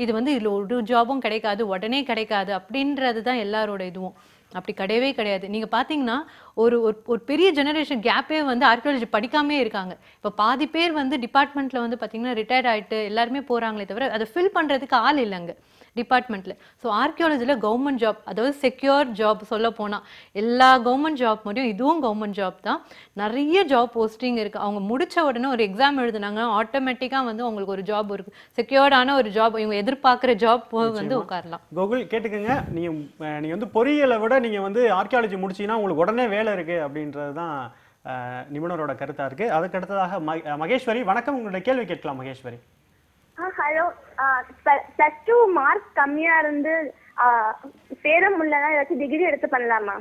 இது வந்து இதில் ஒரு ஜாபும் கிடைக்காது உடனே கிடைக்காது அப்படின்றது தான் எல்லாரோட இதுவும் அப்படி கிடையவே கிடையாது நீங்கள் பார்த்தீங்கன்னா ஒரு ஒரு பெரிய ஜெனரேஷன் கேப்பே வந்து ஆர்கியாலஜி படிக்காமே இருக்காங்க இப்போ பாதி பேர் வந்து டிபார்ட்மெண்ட்டில் வந்து பார்த்தீங்கன்னா ரிட்டையர்ட் ஆகிட்டு எல்லாருமே போகிறாங்களே தவிர அதை ஃபில் பண்ணுறதுக்கு ஆள் இல்லைங்க டிபார்ட்மெண்ட்டில் ஸோ ஆர்கியாலஜியில் கவர்மெண்ட் ஜாப் அதாவது செக்யூர் ஜாப் சொல்ல போனால் எல்லா கவர்மெண்ட் ஜாப் மாதிரியும் இதுவும் கவர்மெண்ட் ஜாப் தான் நிறைய ஜாப் போஸ்டிங் இருக்குது அவங்க முடித்த உடனே ஒரு எக்ஸாம் எழுதுனாங்க ஆட்டோமேட்டிக்காக வந்து அவங்களுக்கு ஒரு ஜாப் இருக்குது செக்யூர்டான ஒரு ஜாப் இவங்க எதிர்பார்க்குற ஜாப் வந்து உட்காரலாம் கோகுல் கேட்டுக்கோங்க நீங்கள் நீங்கள் வந்து பொறியியலை விட நீங்கள் வந்து ஆர்கியாலஜி முடிச்சிங்கன்னா உங்களுக்கு உடனே வேலை இருக்குது அப்படின்றது தான் நிபுணரோட கருத்தாக இருக்குது அதுக்கடுத்ததாக மகேஸ்வரி வணக்கம் உங்களுடைய கேள்வி கேட்கலாம் Maheswari hello plus two mark கம்மியா இருந்து சேலம் உள்ளதான் ஏதாச்சும் டிகிரி எடுத்து பண்ணலாமா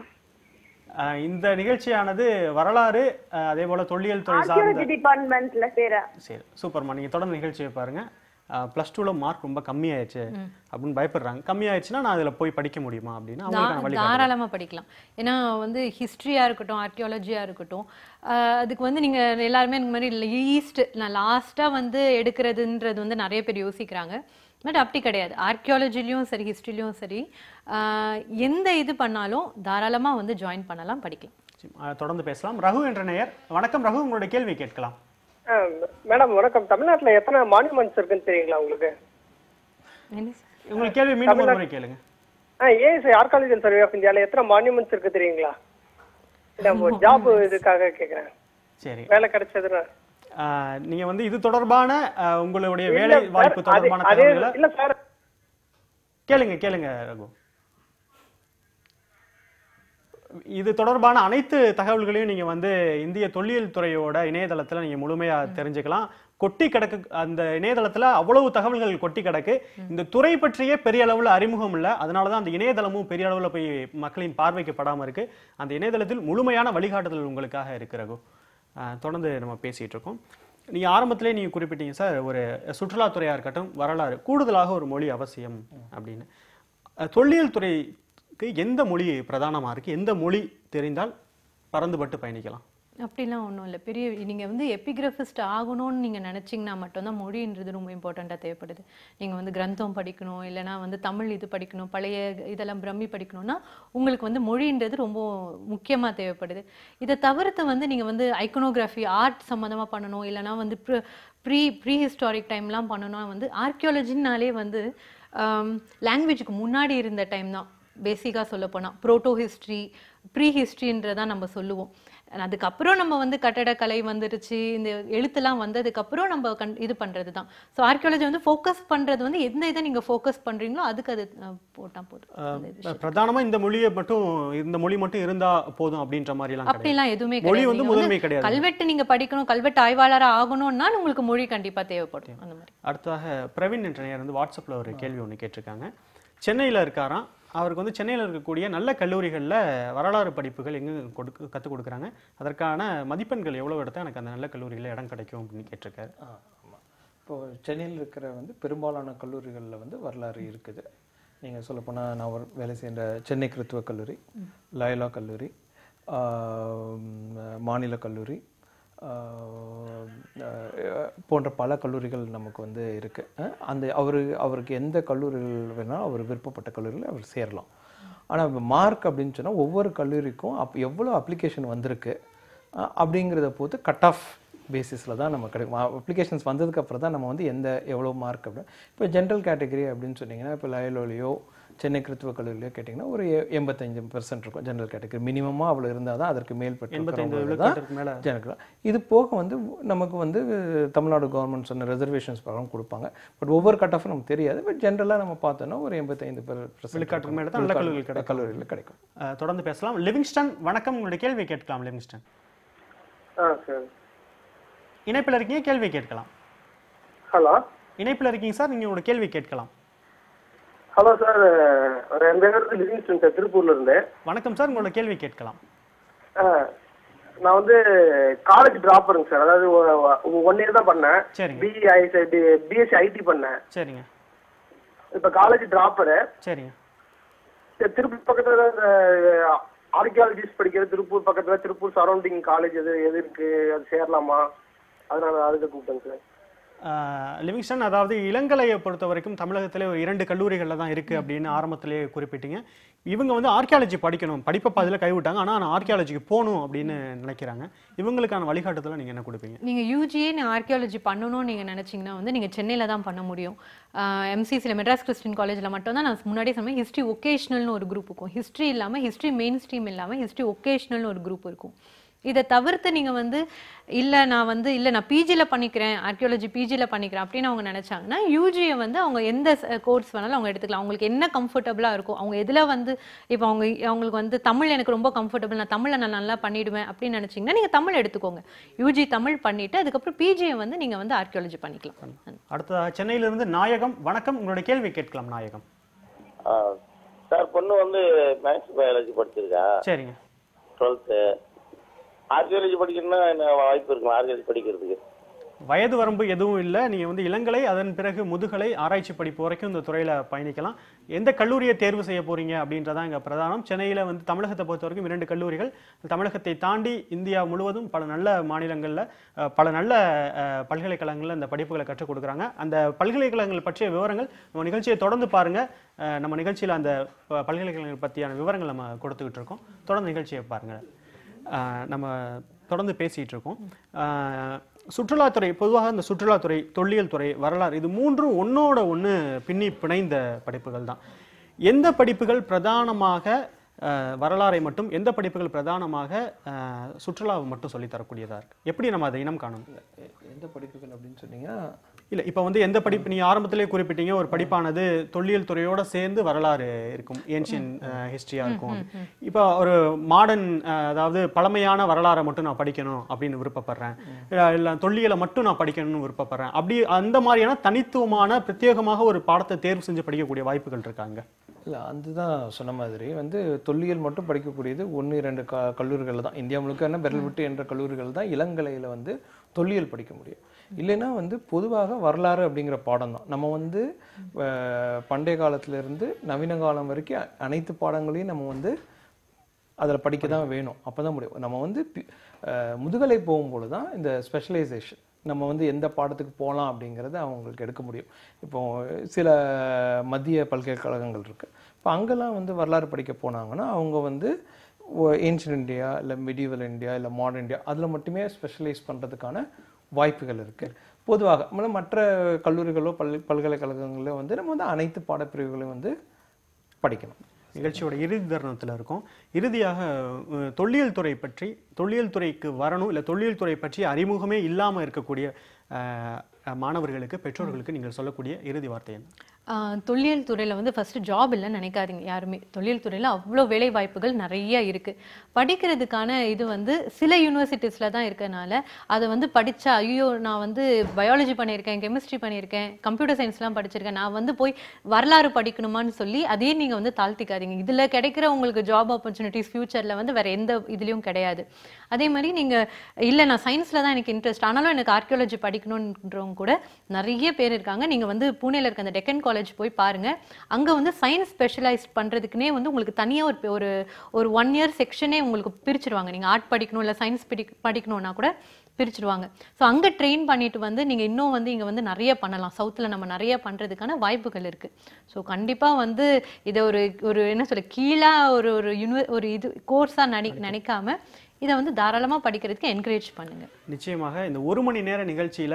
இந்த நிகழ்ச்சியானது வரலாறு அதே போல தொல்லியல் துறை சார்ந்த டிபார்ட்மெண்ட்ல சேர சரி சூப்பர்மா நீங்க தொடர்ந்து நிகழ்ச்சியை பாருங்க ப்ளஸ் டூவில் மார்க் ரொம்ப கம்மியாயிடுச்சு அப்படின்னு பயப்படுறாங்க கம்மியாயிடுச்சுன்னா நான் அதில் போய் படிக்க முடியுமா அப்படின்னா தாராளமாக படிக்கலாம் ஏன்னா வந்து ஹிஸ்ட்ரியாக இருக்கட்டும் ஆர்கியாலஜியாக இருக்கட்டும் அதுக்கு வந்து நீங்கள் எல்லாருமே எனக்கு மாதிரி இல்லை ஈஸ்ட் நான் லாஸ்ட்டாக வந்து எடுக்கிறதுன்றது வந்து நிறைய பேர் யோசிக்கிறாங்க பட் அப்படி கிடையாது ஆர்கியாலஜிலையும் சரி ஹிஸ்ட்ரிலையும் சரி எந்த இது பண்ணாலும் தாராளமாக வந்து ஜாயின் பண்ணலாம் படிக்கலாம் தொடர்ந்து பேசலாம் ரகு என்ற நேயர் வணக்கம் ரகு உங்களுடைய கேள்வி கேட்கலாம் மேடம் வணக்கம் தமிழ்நாட்டில் எத்தனை மானுமெண்ட்ஸ் இருக்குன்னு தெரியுங்களா உங்களுக்கு உங்களுக்கு கேள்வி மீண்டும் கேளுங்க ஆ ஏஎஸ்ஐ ஆர்காலஜி சர்வே ஆஃப் இந்தியாவில் எத்தனை மானுமெண்ட்ஸ் இருக்கு தெரியுங்களா வேலை நீங்க வந்து இது தொடர்பான உங்களுடைய வேலை வாய்ப்பு தொடர்பான கேளுங்க கேளுங்க ரகு இது தொடர்பான அனைத்து தகவல்களையும் நீங்க வந்து இந்திய தொல்லியல் துறையோட இணையதளத்துல நீங்க முழுமையாக தெரிஞ்சுக்கலாம் கொட்டி கிடக்கு அந்த இணையதளத்தில் அவ்வளவு தகவல்கள் கொட்டி கிடக்கு இந்த துறை பற்றியே பெரிய அளவில் அறிமுகம் இல்லை அதனால தான் அந்த இணையதளமும் பெரிய அளவில் போய் மக்களின் பார்வைக்கு படாமல் இருக்கு அந்த இணையதளத்தில் முழுமையான வழிகாட்டுதல் உங்களுக்காக இருக்கிறகு தொடர்ந்து நம்ம பேசிகிட்டு இருக்கோம் நீங்கள் ஆரம்பத்திலே நீங்கள் குறிப்பிட்டீங்க சார் ஒரு சுற்றுலாத்துறையாக இருக்கட்டும் வரலாறு கூடுதலாக ஒரு மொழி அவசியம் அப்படின்னு தொல்லியல் துறைக்கு எந்த மொழி பிரதானமாக இருக்குது எந்த மொழி தெரிந்தால் பறந்துபட்டு பயணிக்கலாம் அப்படிலாம் ஒன்றும் இல்லை பெரிய நீங்கள் வந்து எபிகிராஃபிஸ்ட் ஆகணும்னு நீங்கள் நினச்சிங்கன்னா மட்டும்தான் மொழின்றது ரொம்ப இம்பார்ட்டண்ட்டாக தேவைப்படுது நீங்கள் வந்து கிரந்தம் படிக்கணும் இல்லைனா வந்து தமிழ் இது படிக்கணும் பழைய இதெல்லாம் பிரம்மி படிக்கணும்னா உங்களுக்கு வந்து மொழின்றது ரொம்ப முக்கியமாக தேவைப்படுது இதை தவிர்த்து வந்து நீங்கள் வந்து ஐக்கனோகிராஃபி ஆர்ட் சம்மந்தமாக பண்ணணும் இல்லைனா வந்து ப்ரீ ப்ரீ ஹிஸ்டாரிக் டைம்லாம் பண்ணணும்னா வந்து ஆர்கியாலஜினாலே வந்து லாங்குவேஜுக்கு முன்னாடி இருந்த டைம் தான் பேசிக்காக சொல்லப்போனால் ப்ரோட்டோ ஹிஸ்ட்ரி ப்ரீ ஹிஸ்ட்ரின்றதான் நம்ம சொல்லுவோம் அதுக்கப்புறம் நம்ம வந்து கட்டடக்கலை வந்துருச்சு இந்த எழுத்துலாம் வந்ததுக்கப்புறம் நம்ம கண் இது பண்ணுறது தான் ஸோ ஆர்கியாலஜி வந்து ஃபோக்கஸ் பண்ணுறது வந்து எந்த இதை நீங்கள் ஃபோக்கஸ் பண்ணுறீங்களோ அதுக்கு அது போட்டால் போதும் பிரதானமாக இந்த மொழியை மட்டும் இந்த மொழி மட்டும் இருந்தால் போதும் அப்படின்ற மாதிரிலாம் அப்படிலாம் எதுவுமே மொழி வந்து முதன்மை கிடையாது கல்வெட்டு நீங்கள் படிக்கணும் கல்வெட்டு ஆய்வாளராக ஆகணும்னா உங்களுக்கு மொழி கண்டிப்பாக தேவைப்படும் அந்த மாதிரி அடுத்ததாக பிரவீன் என்ற நேரம் வந்து வாட்ஸ்அப்பில் ஒரு கேள்வி ஒன்று கேட்டிருக்காங்க சென்னையில் இருக்காராம் அவருக்கு வந்து சென்னையில் இருக்கக்கூடிய நல்ல கல்லூரிகளில் வரலாறு படிப்புகள் எங்கே கொடுக்கு கற்றுக் கொடுக்குறாங்க அதற்கான மதிப்பெண்கள் எவ்வளோ எடுத்தால் எனக்கு அந்த நல்ல கல்லூரியில் இடம் கிடைக்கும் அப்படின்னு கேட்டிருக்காரு ஆமாம் இப்போது சென்னையில் இருக்கிற வந்து பெரும்பாலான கல்லூரிகளில் வந்து வரலாறு இருக்குது நீங்கள் சொல்லப்போனால் நான் ஒரு வேலை செய்கிற சென்னை கிருத்துவ கல்லூரி லயலா கல்லூரி மாநில கல்லூரி போன்ற பல கல்லூரிகள் நமக்கு வந்து இருக்குது அந்த அவர் அவருக்கு எந்த கல்லூரிகள் வேணாலும் அவர் விருப்பப்பட்ட கல்லூரியில் அவர் சேரலாம் ஆனால் மார்க் அப்படின்னு சொன்னால் ஒவ்வொரு கல்லூரிக்கும் அப் எவ்வளோ அப்ளிகேஷன் வந்திருக்கு அப்படிங்கிறத பொறுத்து கட் ஆஃப் பேசிஸில் தான் நம்ம கிடைக்கும் அப்ளிகேஷன்ஸ் வந்ததுக்கப்புறம் தான் நம்ம வந்து எந்த எவ்வளோ மார்க் அப்படின்னு இப்போ ஜென்ரல் கேட்டகரி அப்படின்னு சொன்னிங்கன்னா இப்போ லயலோலியோ சென்னை கிறித்துவ கல்லூரியிலையோ கேட்டிங்கன்னா ஒரு எண்பத்தஞ்சு பெர்சென்ட் இருக்கும் ஜென்ரல் கேட்டகரி மினிமமாக அவ்வளோ இருந்தால் தான் அதற்கு மேல் ஜெனரல் இது போக வந்து நமக்கு வந்து தமிழ்நாடு கவர்மெண்ட் சொன்ன ரிசர்வேஷன்ஸ் பக்கம் கொடுப்பாங்க பட் ஒவ்வொரு கட் ஆஃப் நமக்கு தெரியாது பட் ஜென்ரலாக நம்ம பார்த்தோன்னா ஒரு எண்பத்தைந்து விழுக்காட்டுக்கு மேலே தான் கல்லூரியில் கிடைக்கும் கல்லூரியில் கிடைக்கும் தொடர்ந்து பேசலாம் லிவிங்ஸ்டன் வணக்கம் உங்களுடைய கேள்வி கேட்கலாம் லிவிங்ஸ்டன் ஆ சார் இணைப்பில் இருக்கீங்க கேள்வி கேட்கலாம் ஹலோ இணைப்பில் இருக்கீங்க சார் நீங்கள் உங்களோட கேள்வி கேட்கலாம் ஹலோ சார் ரெண்டு பேர் லிவிங்ஸ்டன் சார் திருப்பூர்ல இருந்து வணக்கம் சார் உங்களோட கேள்வி கேட்கலாம் நான் வந்து காலேஜ் டிராப்பருங்க சார் அதாவது ஒன் இயர் தான் பண்ணேன் சரிங்க பிஎஸ்சி ஐடி பண்ணேன் சரிங்க இப்போ காலேஜ் ட்ராப்பரு சரிங்க திருப்பூர் பக்கத்தில் ஆர்கியாலஜிஸ்ட் படிக்கிற திருப்பூர் பக்கத்தில் திருப்பூர் சரௌண்டிங் காலேஜ் எது எது இருக்கு அது சேரலாமா அதனால அதுக்கு லிவிங்ஸ்டன் அதாவது இளங்கலையை பொறுத்த வரைக்கும் தமிழகத்தில் இரண்டு கல்லூரிகளில் தான் இருக்குது அப்படின்னு ஆரம்பத்திலே குறிப்பிட்டீங்க இவங்க வந்து ஆர்கியாலஜி படிக்கணும் படிப்பை பாதியில் கைவிட்டாங்க ஆனால் நான் ஆர்கியாலஜிக்கு போகணும் அப்படின்னு நினைக்கிறாங்க இவங்களுக்கான வழிகாட்டுதல நீங்கள் என்ன கொடுப்பீங்க நீங்கள் யூஜியே நான் ஆர்கியாலஜி பண்ணணும்னு நீங்கள் நினச்சிங்கன்னா வந்து நீங்கள் சென்னையில் தான் பண்ண முடியும் எம்சிசியில் மெட்ராஸ் கிறிஸ்டின் காலேஜில் மட்டும் நான் முன்னாடி சொன்னேன் ஹிஸ்ட்ரி ஒகேஷ்னல்னு ஒரு குரூப் இருக்கும் ஹிஸ்ட்ரி இல்லாமல் ஹிஸ்ட்ரி மெயின் ஸ்ட்ரீம் இல்லாமல் ஹிஸ்ட்ரி ஒகேஷ்னல்னு ஒரு குரூப் இருக்கும் இதை தவிர்த்து நீங்கள் வந்து இல்லை நான் வந்து இல்லை நான் பிஜியில் பண்ணிக்கிறேன் ஆர்கியாலஜி பிஜியில் பண்ணிக்கிறேன் அப்படின்னு அவங்க நினச்சாங்கன்னா யூஜியை வந்து அவங்க எந்த கோர்ஸ் வேணாலும் அவங்க எடுத்துக்கலாம் அவங்களுக்கு என்ன கம்ஃபர்டபுளாக இருக்கும் அவங்க எதில் வந்து இப்போ அவங்க அவங்களுக்கு வந்து தமிழ் எனக்கு ரொம்ப கம்ஃபர்டபுள் நான் தமிழை நான் நல்லா பண்ணிவிடுவேன் அப்படின்னு நினச்சிங்கன்னா நீங்கள் தமிழ் எடுத்துக்கோங்க யூஜி தமிழ் பண்ணிவிட்டு அதுக்கப்புறம் பிஜியை வந்து நீங்கள் வந்து ஆர்கியாலஜி பண்ணிக்கலாம் அடுத்ததாக சென்னையிலிருந்து நாயகம் வணக்கம் உங்களுடைய கேள்வி கேட்கலாம் நாயகம் சார் பொண்ணு வந்து மேக்ஸ் பயாலஜி படிச்சிருக்கா சரிங்க டுவெல்த்து ஆர்கியாலஜி படிக்கணும்னா வாய்ப்பு இருக்கும் ஆர்கியாலஜி படிக்கிறதுக்கு வயது வரம்பு எதுவும் இல்லை நீங்கள் வந்து இளங்கலை அதன் பிறகு முதுகலை ஆராய்ச்சி படிப்பு வரைக்கும் இந்த துறையில் பயணிக்கலாம் எந்த கல்லூரியை தேர்வு செய்ய போகிறீங்க அப்படின்றதான் இங்கே பிரதானம் சென்னையில் வந்து தமிழகத்தை பொறுத்த வரைக்கும் இரண்டு கல்லூரிகள் தமிழகத்தை தாண்டி இந்தியா முழுவதும் பல நல்ல மாநிலங்களில் பல நல்ல பல்கலைக்கழகங்களில் இந்த படிப்புகளை கற்றுக் கொடுக்குறாங்க அந்த பல்கலைக்கழகங்கள் பற்றிய விவரங்கள் நம்ம நிகழ்ச்சியை தொடர்ந்து பாருங்கள் நம்ம நிகழ்ச்சியில் அந்த பல்கலைக்கழகங்கள் பற்றியான விவரங்கள் நம்ம கொடுத்துக்கிட்டு இருக்கோம் தொடர்ந்து நிகழ்ச்சியை பாருங்கள் நம்ம தொடர்ந்து பேசிகிட்டு இருக்கோம் சுற்றுலாத்துறை பொதுவாக இந்த சுற்றுலாத்துறை தொல்லியல் துறை வரலாறு இது மூன்றும் ஒன்றோட ஒன்று பின்னி பிணைந்த படிப்புகள் தான் எந்த படிப்புகள் பிரதானமாக வரலாறை மட்டும் எந்த படிப்புகள் பிரதானமாக சுற்றுலாவை மட்டும் சொல்லித்தரக்கூடியதாக இருக்குது எப்படி நம்ம அதை இனம் காணும் எந்த படிப்புகள் அப்படின்னு சொன்னீங்கன்னா இல்லை இப்போ வந்து எந்த படிப்பு நீ ஆரம்பத்திலே குறிப்பிட்டீங்க ஒரு படிப்பானது தொல்லியல் துறையோட சேர்ந்து வரலாறு இருக்கும் ஏன்ஷியன் ஹிஸ்டரியா இருக்கும் இப்போ ஒரு மாடர்ன் அதாவது பழமையான வரலாறை மட்டும் நான் படிக்கணும் அப்படின்னு விருப்பப்படுறேன் இல்லை தொல்லியலை மட்டும் நான் படிக்கணும்னு விருப்பப்படுறேன் அப்படி அந்த மாதிரியான தனித்துவமான பிரத்யேகமாக ஒரு பாடத்தை தேர்வு செஞ்சு படிக்கக்கூடிய வாய்ப்புகள் இருக்காங்க இல்லை அதுதான் சொன்ன மாதிரி வந்து தொல்லியல் மட்டும் படிக்கக்கூடியது ஒன்று இரண்டு க கல்லூரிகள் தான் இந்தியா முழுக்க என்ன விட்டு என்ற கல்லூரிகள் தான் இளங்கலையில் வந்து தொல்லியல் படிக்க முடியும் இல்லைன்னா வந்து பொதுவாக வரலாறு அப்படிங்கிற பாடம் தான் நம்ம வந்து பண்டைய காலத்திலிருந்து நவீன காலம் வரைக்கும் அனைத்து பாடங்களையும் நம்ம வந்து அதில் படிக்க தான் வேணும் அப்போ தான் முடியும் நம்ம வந்து முதுகலை போகும்போது தான் இந்த ஸ்பெஷலைசேஷன் நம்ம வந்து எந்த பாடத்துக்கு போகலாம் அப்படிங்கிறத அவங்களுக்கு எடுக்க முடியும் இப்போ சில மத்திய பல்கலைக்கழகங்கள் இருக்குது இப்போ அங்கெல்லாம் வந்து வரலாறு படிக்க போனாங்கன்னா அவங்க வந்து ஏன்ஷியன் இந்தியா இல்லை மிடிவல் இந்தியா இல்லை மாடர்ன் இந்தியா அதில் மட்டுமே ஸ்பெஷலைஸ் பண்ணுறதுக்கான வாய்ப்புகள் இருக்குது பொதுவாக மற்ற கல்லூரிகளோ பல் பல்கலைக்கழகங்களோ வந்து நம்ம வந்து அனைத்து பாடப்பிரிவுகளையும் வந்து படிக்கணும் நிகழ்ச்சியோட இறுதி தருணத்தில் இருக்கும் இறுதியாக தொல்லியல் துறை பற்றி தொல்லியல் துறைக்கு வரணும் இல்லை தொல்லியல் துறை பற்றி அறிமுகமே இல்லாமல் இருக்கக்கூடிய மாணவர்களுக்கு பெற்றோர்களுக்கு நீங்கள் சொல்லக்கூடிய இறுதி வார்த்தை என்ன தொழில் துறையில் வந்து ஃபஸ்ட்டு ஜாப் இல்லைன்னு நினைக்காதீங்க யாருமே தொழில் துறையில் அவ்வளோ வேலை வாய்ப்புகள் நிறைய இருக்குது படிக்கிறதுக்கான இது வந்து சில யூனிவர்சிட்டிஸில் தான் இருக்கிறனால அதை வந்து படித்தா ஐயோ நான் வந்து பயாலஜி பண்ணியிருக்கேன் கெமிஸ்ட்ரி பண்ணியிருக்கேன் கம்ப்யூட்டர் சயின்ஸ்லாம் படிச்சிருக்கேன் நான் வந்து போய் வரலாறு படிக்கணுமான்னு சொல்லி அதையும் நீங்கள் வந்து தாழ்த்திக்காதீங்க இதில் கிடைக்கிற உங்களுக்கு ஜாப் ஆப்பர்ச்சுனிட்டிஸ் ஃப்யூச்சரில் வந்து வேறு எந்த இதுலேயும் கிடையாது அதே மாதிரி நீங்கள் இல்லை நான் சயின்ஸில் தான் எனக்கு இன்ட்ரெஸ்ட் ஆனாலும் எனக்கு ஆர்கியாலஜி படிக்கணுன்றவங்க கூட நிறைய பேர் இருக்காங்க நீங்கள் வந்து பூனேல இருக்க அந்த டெக்கன் காலேஜ் காலேஜ் போய் பாருங்கள் அங்கே வந்து சயின்ஸ் ஸ்பெஷலைஸ் பண்ணுறதுக்குனே வந்து உங்களுக்கு தனியாக ஒரு ஒரு ஒரு ஒன் இயர் செக்ஷனே உங்களுக்கு பிரிச்சுருவாங்க நீங்கள் ஆர்ட் படிக்கணும் இல்லை சயின்ஸ் படி படிக்கணும்னா கூட பிரிச்சுடுவாங்க ஸோ அங்கே ட்ரெயின் பண்ணிட்டு வந்து நீங்கள் இன்னும் வந்து இங்கே வந்து நிறைய பண்ணலாம் சவுத்தில் நம்ம நிறைய பண்ணுறதுக்கான வாய்ப்புகள் இருக்குது ஸோ கண்டிப்பாக வந்து இதை ஒரு ஒரு என்ன சொல்ல கீழாக ஒரு ஒரு யூனிவர் ஒரு இது கோர்ஸாக நினை நினைக்காம இதை வந்து தாராளமாக படிக்கிறதுக்கு என்கரேஜ் பண்ணுங்கள் நிச்சயமாக இந்த ஒரு மணி நேர நிகழ்ச்சியில்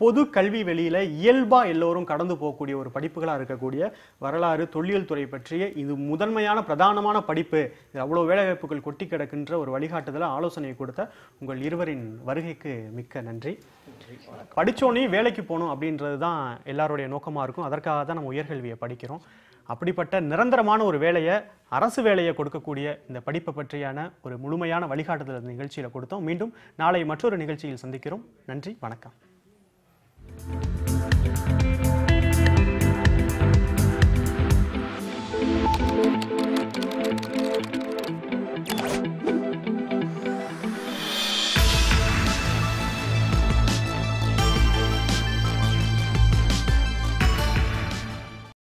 பொது கல்வி வெளியில் இயல்பாக எல்லோரும் கடந்து போகக்கூடிய ஒரு படிப்புகளாக இருக்கக்கூடிய வரலாறு தொல்லியல் துறை பற்றிய இது முதன்மையான பிரதானமான படிப்பு இது அவ்வளோ வேலைவாய்ப்புகள் கொட்டி கிடக்கின்ற ஒரு வழிகாட்டுதல ஆலோசனை கொடுத்த உங்கள் இருவரின் வருகைக்கு மிக்க நன்றி படித்தோன்னே வேலைக்கு போகணும் அப்படின்றது தான் எல்லாருடைய நோக்கமாக இருக்கும் அதற்காக தான் நம்ம உயர்கல்வியை படிக்கிறோம் அப்படிப்பட்ட நிரந்தரமான ஒரு வேலையை அரசு வேலையை கொடுக்கக்கூடிய இந்த படிப்பை பற்றியான ஒரு முழுமையான வழிகாட்டுதல் நிகழ்ச்சியில் கொடுத்தோம் மீண்டும் நாளை மற்றொரு நிகழ்ச்சியில் சந்திக்கிறோம் நன்றி வணக்கம்